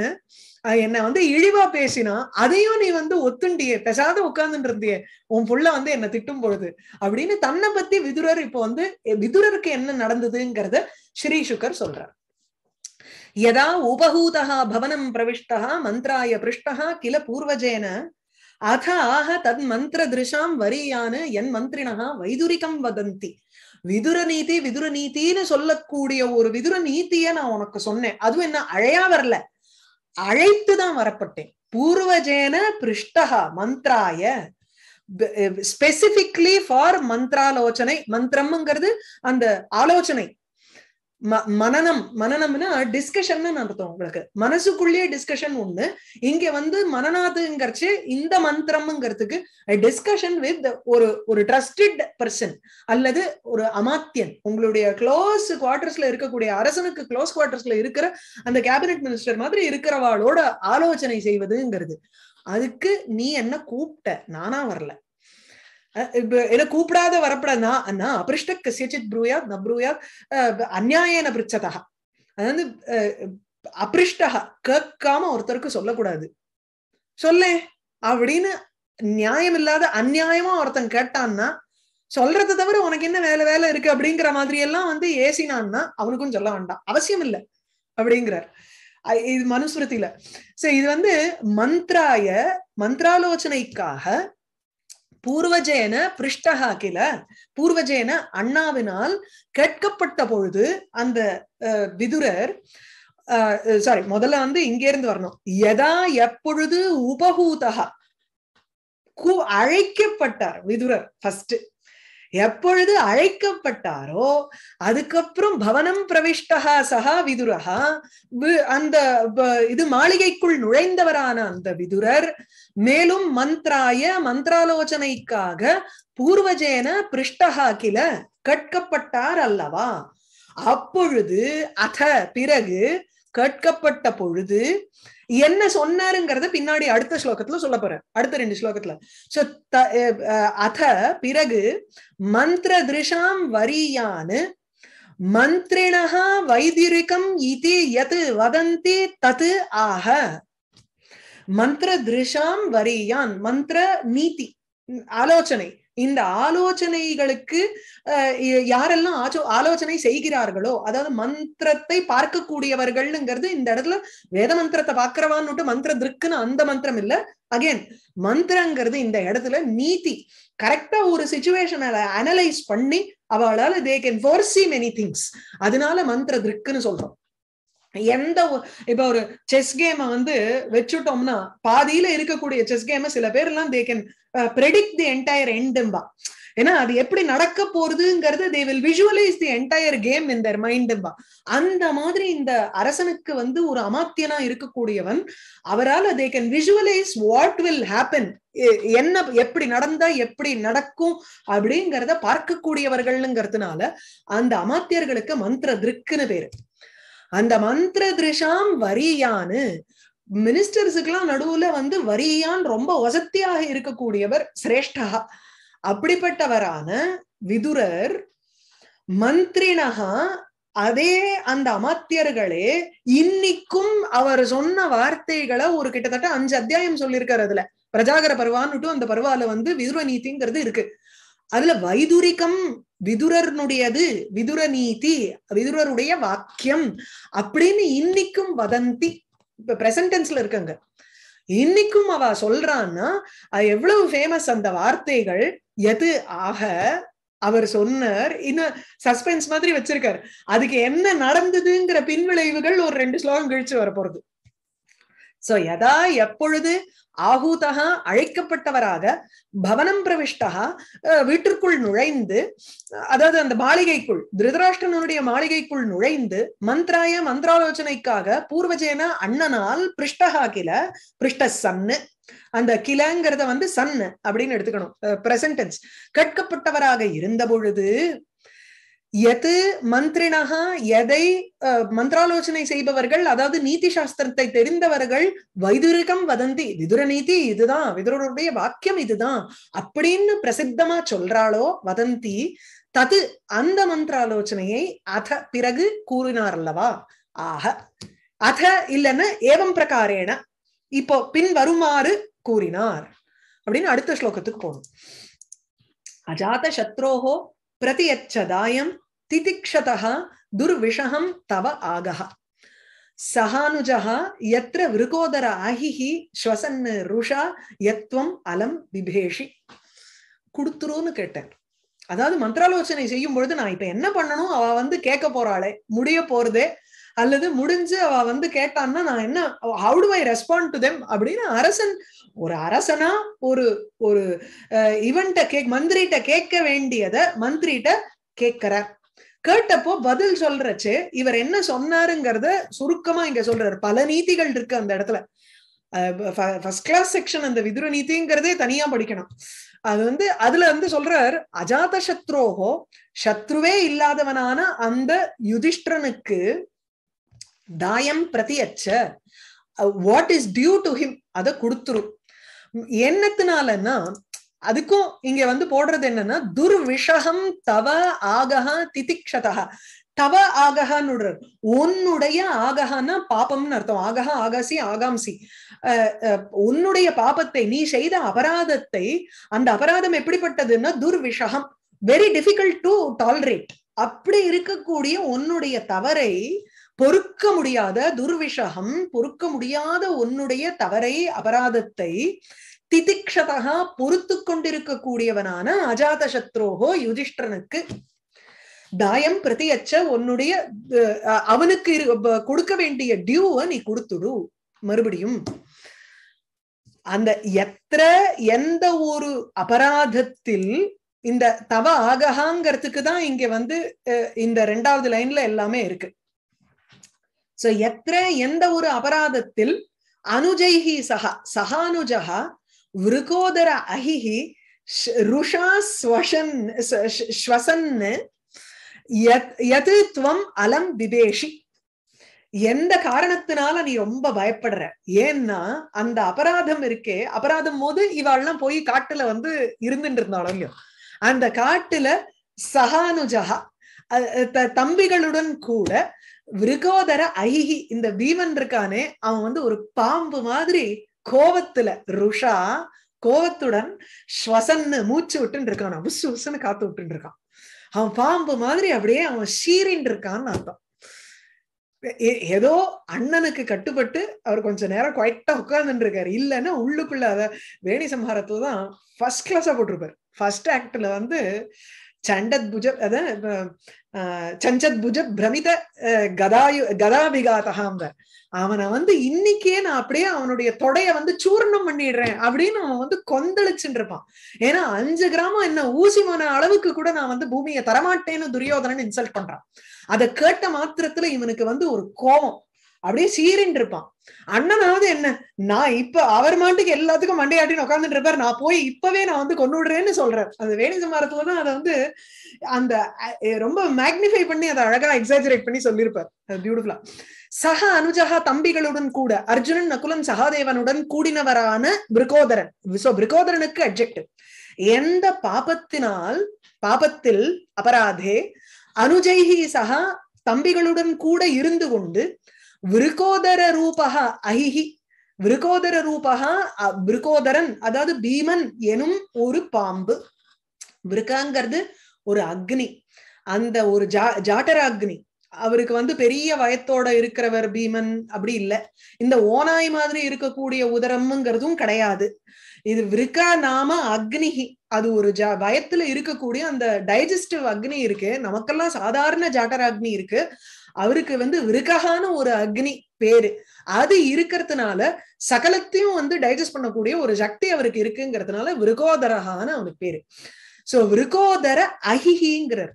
என்ன வந்து இழிவா பேசினா அதையும் நீ வந்து ஒத்துண்டிய பெசாத உட்கார்ந்துட்டு இருந்தியே உன் புள்ள வந்து என்ன திட்டும் பொழுது அப்படின்னு தன்னை பத்தி விதுரர் இப்ப வந்து விதுரருக்கு என்ன நடந்ததுங்கிறத ஸ்ரீ சுகர் சொல்றார் யதா உபகூதா பவனம் பிரவிஷ்டா மந்திராய பிருஷ்டா கில பூர்வஜேன அத ஆஹ தத் மந்திர திருஷாம் வரியான என் மந்திரினா வைதுரிகம் வதந்தி விதுர நீதி விதுர நீதின்னு சொல்லக்கூடிய ஒரு விதுர நீத்திய நான் உனக்கு சொன்னேன் அதுவும் என்ன அழையா வரல அழைத்துதான் வரப்பட்டேன் பூர்வஜேன பிருஷ்டஹா மந்திராய ஸ்பெசிபிக்லி ஃபார் மந்திராலோச்சனை மந்திரம்ங்கிறது அந்த ஆலோசனை மனநம் மனநம்னா டிஸ்கஷன் அர்த்தம் உங்களுக்கு மனசுக்குள்ளேயே டிஸ்கஷன் ஒண்ணு இங்க வந்து மனநாதுங்கிறச்சு இந்த மந்திரம்ங்கிறதுக்கு டிஸ்கஷன் வித் ஒரு ஒரு ட்ரஸ்டட் பர்சன் அல்லது ஒரு அமாத்தியன் உங்களுடைய க்ளோஸ் குவார்டர்ஸ்ல இருக்கக்கூடிய அரசனுக்கு க்ளோஸ் குவார்டர்ஸ்ல இருக்கிற அந்த கேபினெட் மினிஸ்டர் மாதிரி இருக்கிறவாளோட ஆலோசனை செய்வதுங்கிறது அதுக்கு நீ என்ன கூப்பிட்ட நானா வரல என்ன கூப்பிடாத வரப்படனா அண்ணா அபிருஷ்ட கசியச்சித் ப்ரூயாத் ந ப்ரூயாத் அந்நாயன பிரிச்சதா அதாவது அபிருஷ்டா கேட்காம ஒருத்தருக்கு சொல்லக்கூடாது சொல்லே அப்படின்னு நியாயம் இல்லாத அந்நியாயமா ஒருத்தன் கேட்டான்னா சொல்றத தவிர உனக்கு என்ன வேலை வேலை இருக்கு அப்படிங்கிற மாதிரி எல்லாம் வந்து ஏசினான்னா அவனுக்கும் சொல்ல வேண்டாம் அவசியம் இல்லை அப்படிங்கிறார் இது மனுஸ்மிருதியில சோ இது வந்து மந்த்ராய மந்திராலோச்சனைக்காக பூர்வஜேன பிருஷ்டகா கில பூர்வஜேன அண்ணாவினால் கேட்கப்பட்ட பொழுது அந்த விதுரர் சாரி முதல்ல வந்து இங்கே இருந்து வரணும் எதா எப்பொழுது உபகூதகா கு அழைக்கப்பட்டார் விதுரர் ஃபர்ஸ்ட் எப்பொழுது அழைக்கப்பட்டாரோ அதுக்கப்புறம் பவனம் பிரவிஷ்டகா சகா விதுரஹா அந்த இது மாளிகைக்குள் நுழைந்தவரான அந்த விதுரர் மேலும் மந்த்ராய மந்திராலோச்சனைக்காக பூர்வஜேன பிருஷ்டகா கில கட்கப்பட்டார் அல்லவா அப்பொழுது அத பிறகு கேட்கப்பட்ட பொழுது என்ன சொன்னாருங்கிறத பின்னாடி அடுத்த ஸ்லோகத்துல சொல்ல போற அடுத்த ரெண்டு ஸ்லோகத்துல சோ அத பிறகு மந்திர திருஷாம் வரியானு மந்திரிணா வைதிரிக்கம் இது எது வதந்தி தது ஆக மந்திர திருஷாம் வரியான் மந்திர நீதி ஆலோசனை இந்த ஆலோசனைகளுக்கு யாரெல்லாம் ஆச்சோ ஆலோசனை செய்கிறார்களோ அதாவது மந்திரத்தை பார்க்கக்கூடியவர்கள்ங்கிறது இந்த இடத்துல வேத மந்திரத்தை பார்க்கிறவான்னு மந்திர திருக்குன்னு அந்த மந்திரம் இல்ல அகேன் மந்திரங்கிறது இந்த இடத்துல நீதி கரெக்டா ஒரு சுச்சுவேஷனை அனலைஸ் பண்ணி அவளால they can see many things அதனால மந்திர திருக்குன்னு சொல்றோம் எந்த இப்ப ஒரு செஸ் கேம் வந்து வச்சுட்டோம்னா பாதியில இருக்கக்கூடிய செஸ் கேம் சில பேர் எல்லாம் they can predict the entire எண்டும்பா ஏன்னா அது எப்படி நடக்க போறதுங்கிறது they will visualise the entire game in their மைண்டும்பா அந்த மாதிரி இந்த அரசனுக்கு வந்து ஒரு அமாத்தியனா இருக்கக்கூடியவன் அவரால் they can visualise what will happen என்ன எப்படி நடந்தா எப்படி நடக்கும் அப்படிங்கிறத பார்க்கக்கூடியவர்கள்ங்கிறதுனால அந்த அமாத்தியர்களுக்கு மந்திர திருக்குன்னு பேரு அந்த மந்திர திருஷாம் வரியான்னு மினிஸ்டர்ஸுக்கெல்லாம் நடுவுல வந்து வரியான் ரொம்ப வசத்தியாக இருக்கக்கூடியவர் சிரேஷ்டா அப்படிப்பட்டவரான விதுரர் மந்திரினகா அதே அந்த அமாத்தியர்களே இன்னைக்கும் அவர் சொன்ன வார்த்தைகளை ஒரு கிட்டத்தட்ட அஞ்சு அத்தியாயம் சொல்லியிருக்காரு அதுல பிரஜாகர பருவான்னுட்டும் அந்த பருவால வந்து விதுர நீதிங்கிறது இருக்கு அதுல வைதுரிகம் விதுரனுடையது விதுர நீதி விதுரருடைய வாக்கியம் அப்படின்னு இன்னைக்கும் வதந்தி இப்ப பிரசன்டென்ஸ்ல இருக்காங்க இன்னைக்கும் அவ சொல்றான்னா எவ்வளவு ஃபேமஸ் அந்த வார்த்தைகள் எது ஆக அவர் சொன்னார் இன்னும் சஸ்பென்ஸ் மாதிரி வச்சிருக்காரு அதுக்கு என்ன நடந்ததுங்கிற பின்விளைவுகள் ஒரு ரெண்டு ஸ்லோகம் கழிச்சு வர போறது சோ யதா எப்பொழுது ஆகூதகா அழைக்கப்பட்டவராக பவனம் பிரவிஷ்டா வீட்டிற்குள் நுழைந்து அதாவது அந்த மாளிகைக்குள் திருதராஷ்டனுடைய மாளிகைக்குள் நுழைந்து மந்திராய மந்திராலோசனைக்காக பூர்வஜேன அண்ணனால் பிருஷ்டகா கில பிருஷ்ட சன்னு அந்த கிலங்கிறத வந்து சன்னு அப்படின்னு எடுத்துக்கணும் பிரசன்டென்ஸ் கேட்கப்பட்டவராக இருந்த பொழுது எது மந்திரினாக எதை மந்திராலோசனை செய்பவர்கள் அதாவது நீதி சாஸ்திரத்தை தெரிந்தவர்கள் வைதுரிகம் வதந்தி விதுர நீதி இதுதான் விதுரனுடைய வாக்கியம் இதுதான் அப்படின்னு பிரசித்தமா சொல்றாளோ வதந்தி தது அந்த மந்திராலோசனையை அத பிறகு கூறினார் அல்லவா ஆக அத இல்லைன்னு ஏவம் பிரகாரேன இப்போ பின் வருமாறு கூறினார் அப்படின்னு அடுத்த ஸ்லோகத்துக்கு போகணும் அஜாத சத்ரோகோ பிரதியச்சதாயம் திதிக்ஷதா துர்விஷகம் தவ ஆகா சகானுஜா எத்திர விருகோதர அஹிஹி ஸ்வசன் ருஷா எத்வம் அலம் விபேஷி கொடுத்துருன்னு கேட்டேன் அதாவது மந்திராலோசனை செய்யும் பொழுது நான் இப்ப என்ன பண்ணணும் அவ வந்து கேட்க போறாளே முடிய போறதே அல்லது முடிஞ்சு அவ வந்து கேட்டான்னா நான் என்ன how do I respond to them அப்படின்னு அரசன் ஒரு அரசனா ஒரு ஒரு இவன்ட்ட கேக் மந்திரிட்ட கேட்க வேண்டியத மந்திரிட்ட கேட்கிறார் கேட்டப்போ பதில் சொல்றச்சு இவர் என்ன சொன்னாருங்கிறத சுருக்கமா இங்க சொல்றாரு பல நீதிகள் இருக்கு அந்த இடத்துல ஃபர்ஸ்ட் கிளாஸ் செக்ஷன் அந்த விதுர நீதிங்கிறதே தனியா படிக்கணும் அது வந்து அதுல வந்து சொல்றார் அஜாத சத்ரோகோ சத்ருவே இல்லாதவனான அந்த யுதிஷ்டனுக்கு தாயம் பிரதி அச்ச what is due to him அதை கொடுத்துரும் என்னத்தினாலன்னா அதுக்கும் இங்க வந்து போடுறது என்னன்னா துர்விஷகம் தவ ஆகஹ திதிக்ஷதா தவ ஆகஹான்னு உன்னுடைய ஆகஹான்னா பாபம்னு அர்த்தம் ஆகஹா ஆகாசி ஆகாம்சி உன்னுடைய பாபத்தை நீ செய்த அபராதத்தை அந்த அபராதம் எப்படிப்பட்டதுன்னா துர்விஷகம் வெரி டிஃபிகல்ட் டு டாலரேட் அப்படி இருக்கக்கூடிய உன்னுடைய தவறை பொறுக்க முடியாத துர்விஷகம் பொறுக்க முடியாத உன்னுடைய தவறை அபராதத்தை திதிக்ஷதா பொறுத்து கொண்டிருக்கக்கூடியவனான அஜாத சத்ரோகோ யுதிஷ்டனுக்கு தாயம் பிரதி அச்ச உன்னுடைய அவனுக்கு கொடுக்க வேண்டிய டியூவை நீ கொடுத்துடு மறுபடியும் அந்த எத்த எந்த ஒரு அபராதத்தில் இந்த தவ ஆகஹாங்கிறதுக்கு தான் இங்க வந்து இந்த ரெண்டாவது லைன்ல எல்லாமே இருக்கு சோ எத்திர எந்த ஒரு அபராதத்தில் அனுஜைஹி சஹா சஹானுஜகா விருகோதர அகிஹி ருஷா ஸ்வசன் ஸ்வசன் எது துவம் அலம் பிபேஷி எந்த காரணத்தினால நீ ரொம்ப பயப்படுற ஏன்னா அந்த அபராதம் இருக்கே அபராதம் போது இவாள்லாம் போய் காட்டுல வந்து இருந்துட்டு இருந்தாலும் இல்லையோ அந்த காட்டுல சகானுஜகா தம்பிகளுடன் கூட விருகோதர ஐஹி இந்த பீமன் இருக்கானே அவன் வந்து ஒரு பாம்பு மாதிரி கோபத்துல ருஷா கோபத்துடன் ஸ்வசன்னு மூச்சு விட்டுன்னு இருக்கான் உசு உசுன்னு காத்து விட்டுன்னு இருக்கான் அவன் பாம்பு மாதிரி அப்படியே அவன் சீரின் இருக்கான்னு அர்த்தம் ஏதோ அண்ணனுக்கு கட்டுப்பட்டு அவர் கொஞ்ச நேரம் குவைட்டா உட்கார்ந்துட்டு இருக்காரு இல்லைன்னா உள்ளுக்குள்ள அத வேணி சம்ஹாரத்துல தான் ஃபர்ஸ்ட் கிளாஸா போட்டிருப்பாரு ஃபர்ஸ்ட் ஆக்ட்ல வந்து சண்டத்புஜ அதான் சஞ்சத்புஜ பிரமித கதாயு கதாபிகாத்தகாங்கிற அவனை வந்து இன்னைக்கே நான் அப்படியே அவனுடைய தொடைய வந்து சூர்ணம் பண்ணிடுறேன் அப்படின்னு அவன் வந்து கொந்தளிச்சுட்டு இருப்பான் ஏன்னா அஞ்சு கிராமம் என்ன ஊசி மன அளவுக்கு கூட நான் வந்து பூமியை தரமாட்டேன்னு துரியோதனன் இன்சல்ட் பண்றான் அதை கேட்ட மாத்திரத்துல இவனுக்கு வந்து ஒரு கோபம் அப்படியே சீரின் இருப்பான் அண்ணனாவது என்ன நான் இப்ப அவர் மாட்டுக்கு எல்லாத்துக்கும் மண்டையாட்டின்னு உட்காந்துட்டு இருப்பார் நான் போய் இப்பவே நான் வந்து கொண்டு விடுறேன்னு சொல்றேன் அந்த வேணிச தான் அதை வந்து அந்த ரொம்ப மேக்னிஃபை பண்ணி அதை அழகா எக்ஸாஜரேட் பண்ணி சொல்லியிருப்பார் அது பியூட்டிஃபுல்லா சக அனுஜகா தம்பிகளுடன் கூட அர்ஜுனன் நகுலன் சகாதேவனுடன் கூடினவரான பிரிகோதரன் சோ பிரிகோதரனுக்கு அப்ஜெக்டிவ் எந்த பாபத்தினால் பாபத்தில் அபராதே அனுஜைஹி சகா தம்பிகளுடன் கூட இருந்து கொண்டு விருகோதர ரூபக அஹிஹி விருகோதர ரூபகா விருகோதரன் அதாவது பீமன் எனும் ஒரு பாம்பு விருக்காங்கிறது ஒரு அக்னி அந்த ஒரு ஜா ஜாட்டர அக்னி அவருக்கு வந்து பெரிய வயத்தோட இருக்கிறவர் பீமன் அப்படி இல்லை இந்த ஓனாய் மாதிரி இருக்கக்கூடிய உதரம்ங்கிறதும் கிடையாது இது விருக்கா நாம அக்னிஹி அது ஒரு ஜ வயத்துல இருக்கக்கூடிய அந்த டைஜஸ்டிவ் அக்னி இருக்கு நமக்கெல்லாம் சாதாரண ஜாட்டர அக்னி இருக்கு அவருக்கு வந்து விருக்ககான ஒரு அக்னி பேரு அது இருக்கிறதுனால சகலத்தையும் வந்து டைஜஸ்ட் பண்ணக்கூடிய ஒரு சக்தி அவருக்கு இருக்குங்கிறதுனால விருகோதரகான அவனுக்கு பேரு சோ விருகோதர அஹிஹிங்கிறார்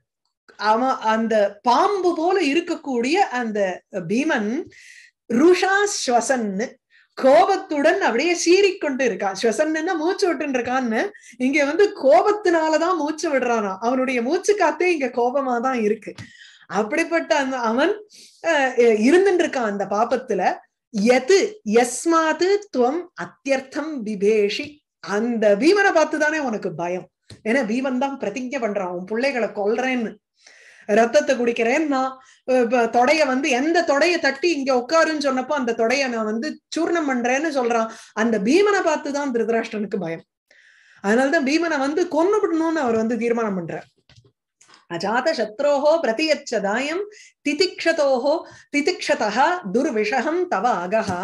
அவன் அந்த பாம்பு போல இருக்கக்கூடிய அந்த பீமன் ருஷா ஸ்வசன்னு கோபத்துடன் அப்படியே சீறிக்கொண்டு இருக்கான் ஸ்வசன்னா மூச்சு விட்டு இருக்கான்னு இங்க வந்து கோபத்தினாலதான் மூச்சு விடுறானா அவனுடைய மூச்சு காத்தே இங்க கோபமா தான் இருக்கு அப்படிப்பட்ட அந்த அவன் இருந்துருக்கான் இருக்கான் அந்த பாப்பத்துல எது எஸ்மாது துவம் அத்தியர்த்தம் விபேஷி அந்த பீமனை பார்த்துதானே உனக்கு பயம் ஏன்னா பீமன் தான் பிரதிஜை பண்றான் உன் பிள்ளைகளை கொல்றேன்னு ரத்தத்தை குடிக்கிறேன்னா தொடைய வந்து எந்த தொடைய தட்டி இங்க உட்காருன்னு சொன்னப்போ அந்த தொடைய நான் வந்து சூர்ணம் பண்றேன்னு சொல்றான் அந்த பீமனை பார்த்துதான் திருதராஷ்டனுக்கு பயம் அதனாலதான் பீமனை வந்து விடணும்னு அவர் வந்து தீர்மானம் பண்றார் அஜாத சத்ரோஹோ பிரதியச்சதாயம் திதிக்ஷதோஹோ திதிக்ஷதா துர்விஷகம் தவ அகஹா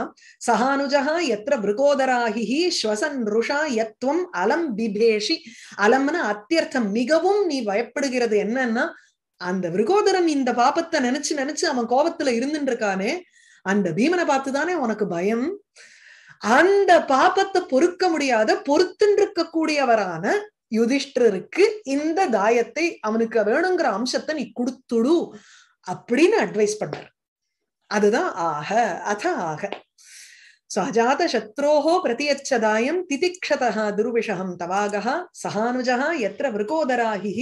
சஹானுஜா எத்திர மிருகோதராகி ஸ்வசன் ருஷா எத்வம் அலம் பிபேஷி அலம்னு அத்தியர்த்தம் மிகவும் நீ பயப்படுகிறது என்னன்னா அந்த விருகோதரம் இந்த பாப்பத்தை நினைச்சு நினைச்சு அவன் கோபத்துல இருந்துட்டு இருக்கானே அந்த பீமனை பார்த்துதானே உனக்கு பயம் அந்த பாப்பத்தை பொறுக்க முடியாத பொறுத்துன்னு இருக்கக்கூடியவரான யுதிஷ்டருக்கு இந்த தாயத்தை அவனுக்கு வேணுங்கிற அம்சத்தை நீ கொடுத்துடு அப்படின்னு அட்வைஸ் பண்ணார் அதுதான் ஆக அத ஆக சஹஜாத சத்ரோஹோ பிரதியச்சதாயம் திதிக்ஷதா துருவிஷகம் தவாகா சஹானுஜா எத்த விருகோதராகி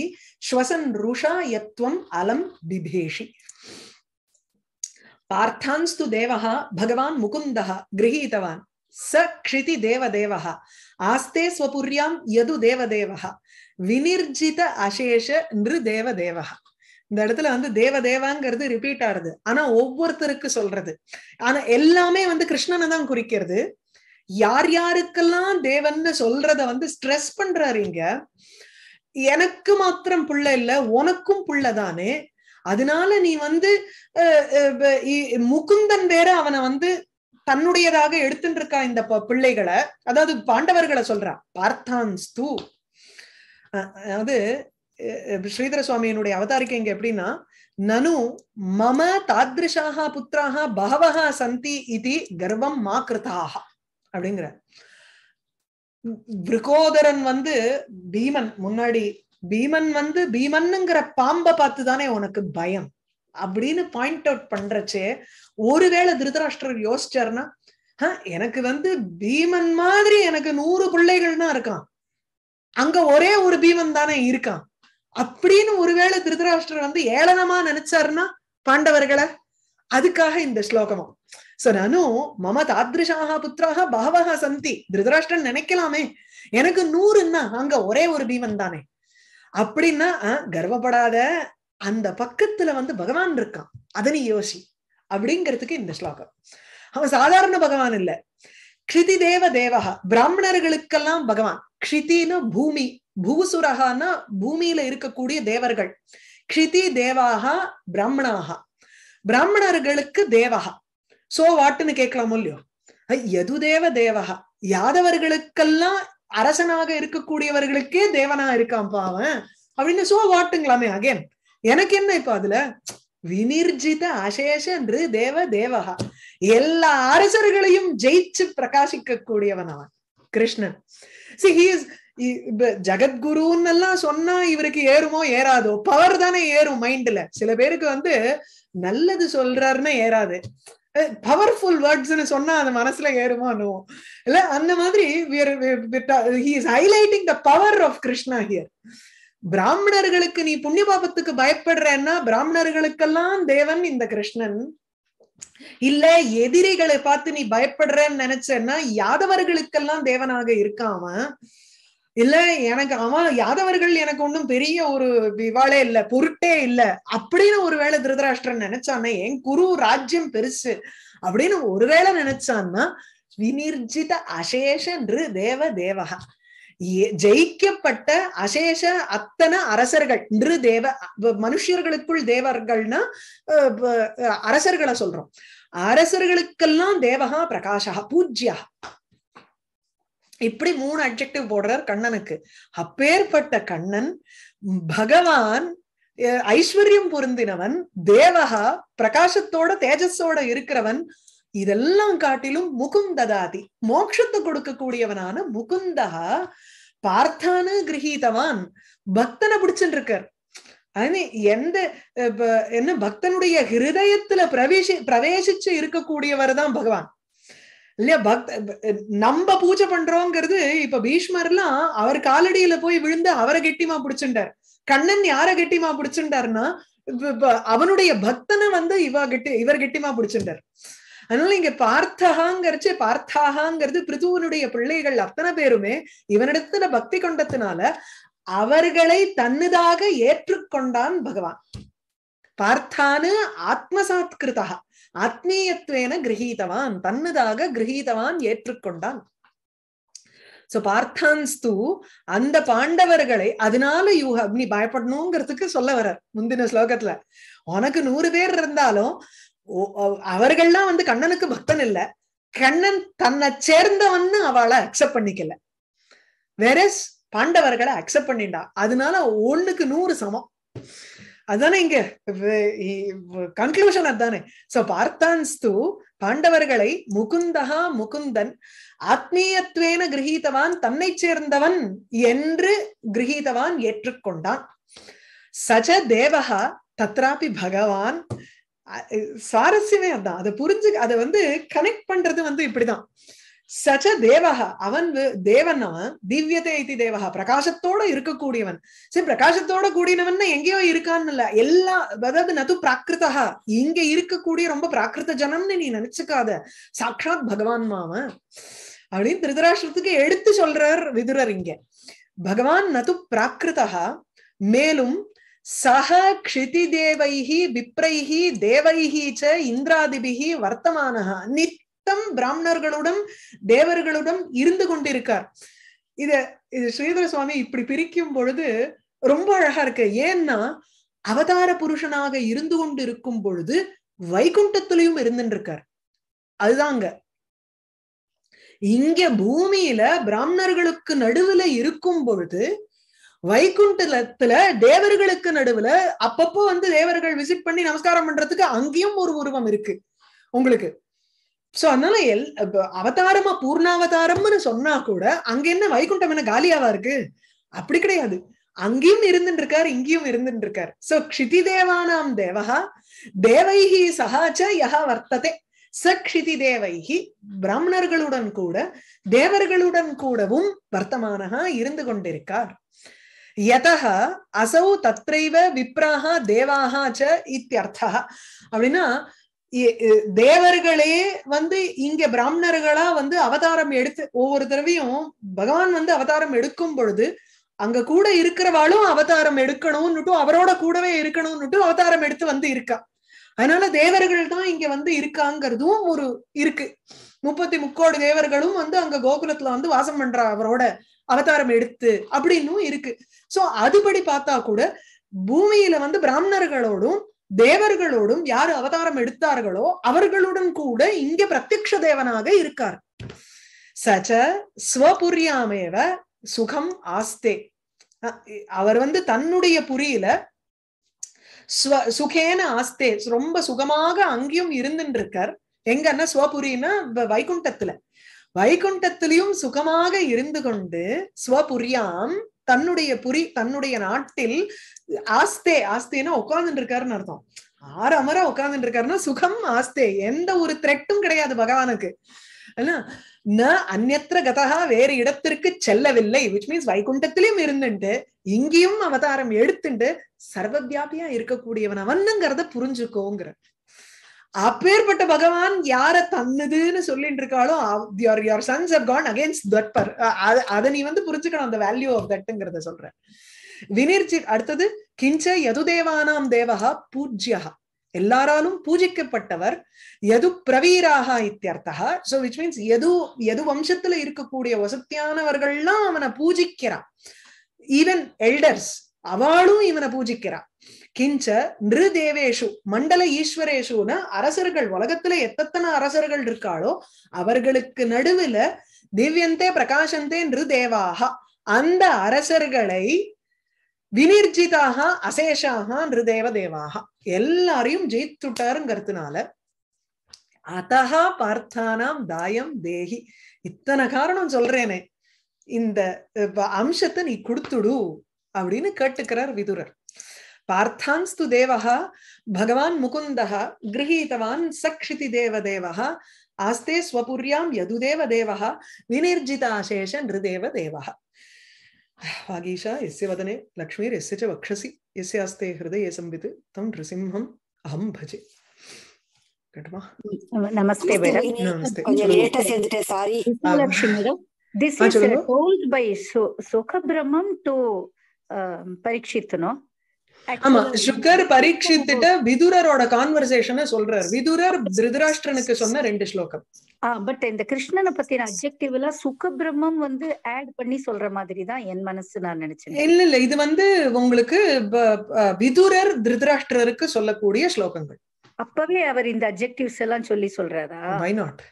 ஸ்வசன் ருஷா யத்வம் அலம் பிபேஷி பார்த்தான்ஸ்து தேவஹா பகவான் முகுந்தஹா கிரகீதவான் ச க்ஷிதி தேவதேவஹா ஆஸ்தே ஸ்வபுரியாம் எது தேவதேவஹா வினிர்ஜித அசேஷ நிரு தேவதேவகா இந்த இடத்துல வந்து தேவதேவாங்கிறது ரிப்பீட் ஆறுது ஆனா ஒவ்வொருத்தருக்கு சொல்றது ஆனா எல்லாமே வந்து கிருஷ்ணனை தான் குறிக்கிறது யார் யாருக்கெல்லாம் தேவன்னு சொல்றத வந்து ஸ்ட்ரெஸ் பண்றாரு இங்க எனக்கு மாத்திரம் புள்ள இல்ல உனக்கும் புள்ளதானே அதனால நீ வந்து முகுந்தன் வேற அவனை வந்து தன்னுடையதாக எடுத்துட்டு இருக்கா இந்த பிள்ளைகளை அதாவது பாண்டவர்களை சொல்றா பார்த்தான்ஸ் தூ அதாவது ஸ்ரீதர சுவாமியினுடைய அவதாரிக்கை இங்க எப்படின்னா நனு மம தாதிருஷாக புத்திராக பகவக சந்தி இது கர்வம் மா கிருதாக அப்படிங்கிற விருகோதரன் வந்து பீமன் முன்னாடி பீமன் வந்து பீமன்னுங்கிற பாம்பை பார்த்து தானே உனக்கு பயம் அப்படின்னு பாயிண்ட் அவுட் பண்றச்சே ஒருவேளை திருதராஷ்டிர யோசிச்சாருன்னா எனக்கு வந்து பீமன் மாதிரி எனக்கு நூறு தான் இருக்கான் அங்க ஒரே ஒரு பீமன் தானே இருக்கான் அப்படின்னு ஒருவேளை திருதராஷ்டிரர் வந்து ஏளனமா நினைச்சாருன்னா பாண்டவர்களை அதுக்காக இந்த ஸ்லோகமும் சோ நானும் மம தாத்ருஷாக புத்திராக பகவக சந்தி திருதராஷ்டிரன் நினைக்கலாமே எனக்கு நூறுன்னா அங்க ஒரே ஒரு பீமன் தானே அப்படின்னா கர்வப்படாத அந்த பக்கத்துல வந்து பகவான் இருக்கான் அதனி யோசி அப்படிங்கிறதுக்கு இந்த ஸ்லோகம் அவன் சாதாரண பகவான் இல்ல கிருதி தேவ தேவகா பிராமணர்களுக்கெல்லாம் பகவான் கிருத்தின்னு பூமி பூசுரகான்னா பூமியில இருக்கக்கூடிய தேவர்கள் கிருதி தேவாகா பிராமணாகா பிராமணர்களுக்கு தேவகா சோ வாட்டுன்னு கேட்கலாமோ இல்லையோ எது தேவ தேவகா யாதவர்களுக்கெல்லாம் அரசனாக இருக்கக்கூடியவர்களுக்கே தேவனா இருக்கான் பாவன் அப்படின்னு சோ வாட்டுங்களாமே அகேன் எனக்கு என்ன இப்ப அதுல வினிர்ஜித அசேஷ தேவ தேவகா எல்லா அரசர்களையும் ஜெயிச்சு பிரகாசிக்க கூடியவன் அவன் கிருஷ்ணன் சி ஜெகத்குருன்னு எல்லாம் சொன்னா இவருக்கு ஏறுமோ ஏறாதோ பவர் தானே ஏறும் மைண்ட்ல சில பேருக்கு வந்து நல்லது சொல்றாருன்னா ஏறாது பவர்ஃபுல் வேர்ட்ஸ் சொன்னா அது மனசுல ஏறுமோ அனுவோம் இல்ல அந்த மாதிரி highlighting the power of Krishna here பிராமணர்களுக்கு நீ புண்ணிய பாபத்துக்கு பயப்படுறன்னா பிராமணர்களுக்கெல்லாம் தேவன் இந்த கிருஷ்ணன் இல்ல எதிரிகளை பார்த்து நீ பயப்படுறன்னு நினைச்சேன்னா யாதவர்களுக்கெல்லாம் தேவனாக இருக்காம இல்ல எனக்கு அவன் யாதவர்கள் எனக்கு ஒன்றும் பெரிய ஒரு விவாளே இல்ல பொருட்டே இல்ல அப்படின்னு ஒருவேளை திருதராஷ்டிரன் நினைச்சானா என் குரு ராஜ்யம் பெருசு அப்படின்னு ஒருவேளை நினைச்சான்னா வினிர்ஜித அசேஷ தேவ தேவகா ஜெயிக்கப்பட்ட அசேஷ அத்தனை அரசர்கள் நிறு தேவ மனுஷர்களுக்குள் தேவர்கள்னா அரசர்களை சொல்றோம் அரசர்களுக்கெல்லாம் தேவகா பிரகாஷா பூஜ்யா இப்படி மூணு அப்செக்டிவ் போடுறார் கண்ணனுக்கு அப்பேற்பட்ட கண்ணன் பகவான் ஐஸ்வர்யம் பொருந்தினவன் தேவகா பிரகாசத்தோட தேஜஸோட இருக்கிறவன் இதெல்லாம் காட்டிலும் முகுந்ததாதி மோட்சத்தை கொடுக்கக்கூடியவனான முகுந்தா பார்த்தானு கிரகித்தவான் பக்தனை பிடிச்சிட்டு இருக்கார் எந்த என்ன பக்தனுடைய ஹிருதயத்துல பிரவேசி பிரவேசிச்சு இருக்கக்கூடியவர் தான் பகவான் இல்லையா பக்த நம்ம பூஜை பண்றோங்கிறது இப்ப பீஷ்மர்லாம் அவர் காலடியில போய் விழுந்து அவரை கெட்டிமா பிடிச்சுட்டார் கண்ணன் யார கெட்டிமா பிடிச்சிட்டாருன்னா அவனுடைய பக்தனை வந்து இவ கெட்டி இவர் கெட்டிமா பிடிச்சுட்டார் அதனால இங்க பார்த்தகாங்கிறச்சு பார்த்தாகாங்கிறது பிரிதுவனுடைய பிள்ளைகள் அத்தனை பேருமே இவனிடத்துல பக்தி கொண்டதுனால அவர்களை தன்னுதாக ஏற்றுக்கொண்டான் பகவான் பார்த்தானு ஆத்மசாத்கிருதா ஆத்மீயத்வேன கிரகீதவான் தன்னுதாக கிரகீதவான் ஏற்றுக்கொண்டான் சோ பார்த்தான்ஸ் தூ அந்த பாண்டவர்களை அதனால யூ நீ பயப்படணுங்கிறதுக்கு சொல்ல வர முந்தின ஸ்லோகத்துல உனக்கு நூறு பேர் இருந்தாலும் அவர்கள்லாம் வந்து கண்ணனுக்கு பக்தன் இல்ல கண்ணன் தன்னை சேர்ந்தவன்னு அவளை அக்செப்ட் பண்ணிக்கல வேற பாண்டவர்களை அக்செப்ட் பண்ணிண்டா அதனால ஒண்ணுக்கு நூறு சமம் அதுதானே இங்க கன்க்ளூஷன் அதுதானே சோ பார்த்தான்ஸ்து தூ பாண்டவர்களை முகுந்தகா முகுந்தன் ஆத்மீயத்வேன கிரகித்தவான் தன்னை சேர்ந்தவன் என்று கிரகித்தவான் ஏற்றுக்கொண்டான் சஜ தேவகா தத்ராபி பகவான் சுவாரஸ்யமே அதான் அதை புரிஞ்சு அதை வந்து கனெக்ட் பண்றது வந்து இப்படிதான் சச்ச தேவகா அவன் தேவன் அவன் திவ்யதே இது தேவகா பிரகாசத்தோட இருக்கக்கூடியவன் சரி பிரகாசத்தோட கூடியவன் எங்கேயோ இருக்கான்னு இல்ல எல்லா அதாவது நது பிராகிருதா இங்க இருக்கக்கூடிய ரொம்ப பிராகிருத ஜனம்னு நீ நினைச்சுக்காத சாட்சாத் பகவான் மாவன் அப்படின்னு திருதராஷ்டிரத்துக்கு எடுத்து சொல்றார் விதுரர் இங்க பகவான் நது பிராகிருதா மேலும் சக கிருதி விப்ரைஹி தேவைஹி ச இந்திராதிபிகி வர்த்தமான நித்தம் பிராமணர்களுடன் தேவர்களுடன் இருந்து கொண்டிருக்கார் இத இது ஸ்ரீதர சுவாமி இப்படி பிரிக்கும் பொழுது ரொம்ப அழகா இருக்கு ஏன்னா அவதார புருஷனாக இருந்து கொண்டு இருக்கும் பொழுது வைகுண்டத்திலையும் இருந்துருக்கார் அதுதாங்க இங்க பூமியில பிராமணர்களுக்கு நடுவுல இருக்கும் பொழுது வைகுண்டத்துல தேவர்களுக்கு நடுவுல அப்பப்போ வந்து தேவர்கள் விசிட் பண்ணி நமஸ்காரம் பண்றதுக்கு அங்கேயும் ஒரு உருவம் இருக்கு உங்களுக்கு சோ அதனால எல் அவதாரமா பூர்ணாவதாரம்னு சொன்னா கூட அங்க என்ன வைகுண்டம் என்ன காலியாவா இருக்கு அப்படி கிடையாது அங்கேயும் இருந்துட்டு இருக்காரு இங்கேயும் இருந்துட்டு இருக்காரு சோ கிதி தேவானாம் தேவகா தேவைகி சகாச்ச யஹா வர்த்ததே சக்ஷிதி தேவைகி பிராமணர்களுடன் கூட தேவர்களுடன் கூடவும் வர்த்தமானகா இருந்து கொண்டிருக்கார் யதக அசௌ தத்ரைவ விப்ராக தேவாக ச இத்தியர்த்தா அப்படின்னா தேவர்களே வந்து இங்க பிராமணர்களா வந்து அவதாரம் எடுத்து ஒவ்வொரு தடவையும் பகவான் வந்து அவதாரம் எடுக்கும் பொழுது அங்க கூட இருக்கிறவாளும் அவதாரம் எடுக்கணும்னுட்டும் அவரோட கூடவே இருக்கணும்னு அவதாரம் எடுத்து வந்து இருக்கா அதனால தேவர்கள் தான் இங்க வந்து இருக்காங்கிறதும் ஒரு இருக்கு முப்பத்தி முக்கோடு தேவர்களும் வந்து அங்க கோகுலத்துல வந்து வாசம் பண்றா அவரோட அவதாரம் எடுத்து அப்படின்னும் இருக்கு சோ அதுபடி பார்த்தா கூட பூமியில வந்து பிராமணர்களோடும் தேவர்களோடும் யாரு அவதாரம் எடுத்தார்களோ அவர்களுடன் கூட இங்க பிரத்யக்ஷ தேவனாக இருக்கார் சச்ச ஸ்வபுரியாமேவ சுகம் ஆஸ்தே அவர் வந்து தன்னுடைய புரியில சுகேன ஆஸ்தே ரொம்ப சுகமாக அங்கேயும் இருந்துட்டு இருக்கார் எங்கன்னா ஸ்வபுரின்னா வைகுண்டத்துல வைகுண்டத்திலையும் சுகமாக இருந்து கொண்டு ஸ்வபுரியாம் தன்னுடைய புரி தன்னுடைய நாட்டில் ஆஸ்தே ஆஸ்தேனா உட்கார்ந்துட்டு இருக்காருன்னு அர்த்தம் ஆறு அமர உட்கார்ந்துட்டு இருக்காருன்னா சுகம் ஆஸ்தே எந்த ஒரு த்ரெட்டும் கிடையாது பகவானுக்கு அந்நத்திர கதகா வேறு இடத்திற்கு செல்லவில்லை விச் மீன்ஸ் வைகுண்டத்திலையும் இருந்துட்டு இங்கேயும் அவதாரம் எடுத்துட்டு சர்வவியாபியா இருக்கக்கூடியவன் அவனுங்கிறத புரிஞ்சுக்கோங்கிற அப்பேற்பட்ட பகவான் யார தன்னுதுன்னு சொல்லிட்டு இருக்காளோ your your sons have gone against that பர் அதை நீ வந்து புரிஞ்சுக்கணும் அந்த வேல்யூ ஆஃப் தட்டுங்கிறத சொல்றேன் வினிர்ச்சி அடுத்தது கிஞ்ச யது தேவானாம் தேவகா பூஜ்யா எல்லாராலும் பூஜிக்கப்பட்டவர் எது பிரவீராக இத்தியர்த்தா சோ விச் மீன்ஸ் எது எது வம்சத்துல இருக்கக்கூடிய வசத்தியானவர்கள்லாம் அவனை பூஜிக்கிறான் ஈவன் எல்டர்ஸ் அவளும் இவனை பூஜிக்கிறான் கிஞ்ச நிருதேவேஷு மண்டல ஈஸ்வரேஷுன்னு அரசர்கள் உலகத்துல எத்தனை அரசர்கள் இருக்காளோ அவர்களுக்கு நடுவுல திவ்யந்தே பிரகாசந்தே தேவாக அந்த அரசர்களை வினிர்ஜிதாக அசேஷாக நிருதேவ தேவாக எல்லாரையும் ஜெயித்துட்டாருங்கிறதுனால அத்தகா பார்த்தானாம் தாயம் தேகி இத்தனை காரணம் சொல்றேனே இந்த அம்சத்தை நீ கொடுத்துடு அப்படின்னு கேட்டுக்கிறார் விதுரர் पार्थांस्तु देवः भगवान् मुकुन्दः गृहीतवान् सक्षितिदेवदेवः आस्ते स्वपुर्यां यदुदेवदेवः विनिर्जिताशेष नृदेवदेवः वागीशा यस्य वदने लक्ष्मीर्यस्य च वक्षसि यस्य हस्ते हृदये संवित् तं नृसिंहम् अहं भजे नमस्ते नमस्ते सारी ஆமா சுகர் பரீட்சித்துட்டு விதுரரோட கான்வர்சேஷனை சொல்றாரு விதுரர் திருதராஷ்டிரனுக்கு சொன்ன ரெண்டு ஸ்லோகம் ஆஹ் பட் இந்த கிருஷ்ணனை பத்தின அப்ஜெக்டிவ் எல்லாம் சுக பிரம்மம் வந்து ஆட் பண்ணி சொல்ற மாதிரி தான் என் மனசு நான் நினைச்சேன் இல்ல இல்ல இது வந்து உங்களுக்கு விதுரர் திருதராஷ்டிரருக்கு சொல்லக்கூடிய ஸ்லோகங்கள் அப்பவே அவர் இந்த அப்ஜெக்டிவ்ஸ் எல்லாம் சொல்லி சொல்றாரா வை நாட்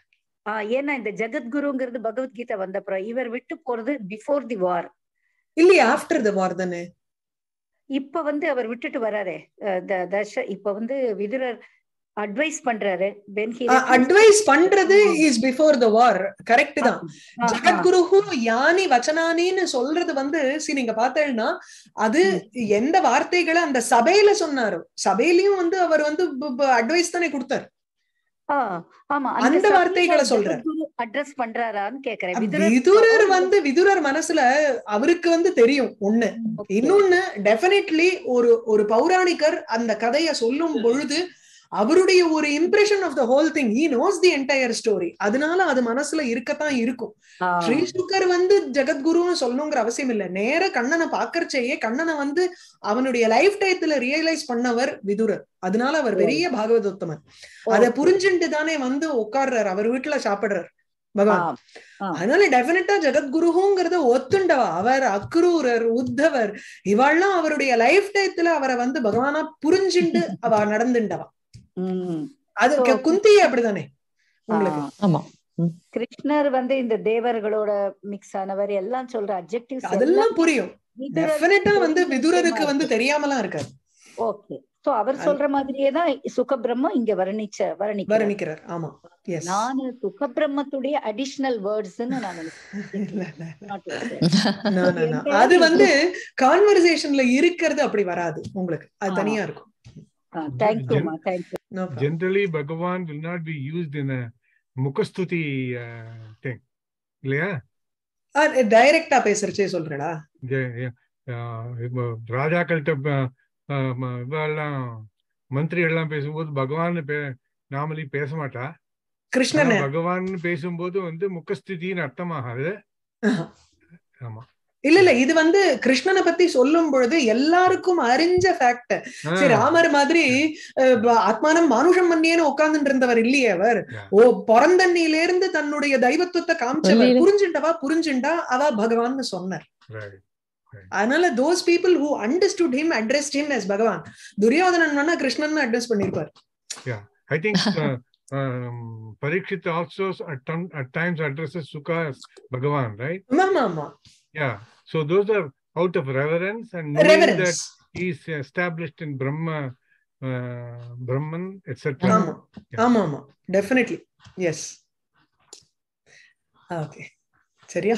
ஏன்னா இந்த ஜெகத்குருங்கிறது பகவத்கீதை வந்தப்புறம் இவர் விட்டு போறது பிஃபோர் தி வார் இல்லையா ஆஃப்டர் தி வார் தானே இப்ப வந்து அவர் விட்டுட்டு வராரு தர்ஷ இப்ப வந்து விதுரர் அட்வைஸ் பண்றாரு அட்வைஸ் பண்றது is before the war correct தான் ஜகத்குருஹு யானி வச்சனானின்னு சொல்றது வந்து சரி நீங்க பார்த்தேன்னா அது எந்த வார்த்தைகளை அந்த சபையில சொன்னாரோ சபையிலயும் வந்து அவர் வந்து அட்வைஸ் தானே கொடுத்தாரு அந்த வார்த்தைகளை சொல்ற அட்ரஸ் பண்றாரான்னு கேக்குறேன் விதுரர் வந்து விதுரர் மனசுல அவருக்கு வந்து தெரியும் ஒண்ணு இன்னொன்னு டெபினெட்லி ஒரு ஒரு பௌராணிகர் அந்த கதைய சொல்லும் பொழுது அவருடைய ஒரு impression of the whole thing he knows the entire story அதனால அது மனசுல இருக்கத்தான் இருக்கும் ஸ்ரீ சுக்கர் வந்து ஜெகத்குருன்னு சொல்லணுங்கிற அவசியம் இல்ல நேர கண்ணனை பாக்கறச்சேயே கண்ணனை வந்து அவனுடைய லைஃப் டைத்துல ரியலைஸ் பண்ணவர் விதுரர் அதனால அவர் பெரிய பாகவதோத்தமர் அதை புரிஞ்சுட்டு தானே வந்து உட்கார்றார் அவர் வீட்டுல சாப்பிடுறாரு பகவான் அதனால டெபினட்டா ஜெகத்குருங்கிறத ஒத்துண்டவா அவர் அக்ரூரர் உத்தவர் இவாள்லாம் அவருடைய லைஃப் டைத்துல அவரை வந்து பகவானா புரிஞ்சுண்டு அவ நடந்துண்டவா அது குந்தி அப்படிதானே கிருஷ்ணர் வந்து இந்த தேவர்களோட மிக்ஸ் ஆனவர் எல்லாம் சொல்ற அப்ஜெக்டிவ் அதெல்லாம் புரியும் டெஃபினட்டா வந்து விதுரருக்கு வந்து தெரியாமலாம் இருக்காரு ஓகே சோ அவர் சொல்ற மாதிரியே தான் சுகபிரம்ம இங்க வர்ணிச்ச வர்ணிக்க வர்ணிக்கிறார் ஆமா எஸ் நான் சுகபிரம்மத்துடைய அடிஷனல் வேர்ட்ஸ்னு நான் அது வந்து கான்வர்சேஷன்ல இருக்கிறது அப்படி வராது உங்களுக்கு அது தனியா இருக்கும் தேங்க்யூமா thank you No problem. Generally, Bhagavan will not be used in a முகஸ்துதி திங் இல்லையா directly பேசுறச்சே சொல்றடா uh, ராஜாக்கள்கிட்ட uh, um, uh, மந்திரி எல்லாம் பேசும்போது பகவான் நாமலி பேச மாட்டா கிருஷ்ணன் பகவான் பேசும்போது வந்து முகஸ்துதின்னு அர்த்தமாகாது ஆமா இல்ல இல்ல இது வந்து கிருஷ்ணனை பத்தி சொல்லும் பொழுது எல்லாருக்கும் அறிஞ்ச ஃபேக்ட் சரி ராமர் மாதிரி ஆத்மானம் மானுஷம் மன்னியன்னு உட்கார்ந்துட்டு இருந்தவர் இல்லையே அவர் ஓ பிறந்தண்ணில இருந்து தன்னுடைய தெய்வத்துவத்தை காமிச்சவர் புரிஞ்சுண்டவா புரிஞ்சுண்டா அவ பகவான்னு சொன்னார் அதனால those people who understood him addressed him as Bhagavan Duryodhanan வேணா கிருஷ்ணன் அட்ரஸ் பண்ணிருப்பார் Parikshit also at times address Shuka Bhagavan right ஆமா ஆமா யா So those are out of reverence and knowing reverence. he's established in Brahma, uh, Brahman, etc. Ama, yeah. Definitely. Yes. Okay. சரியா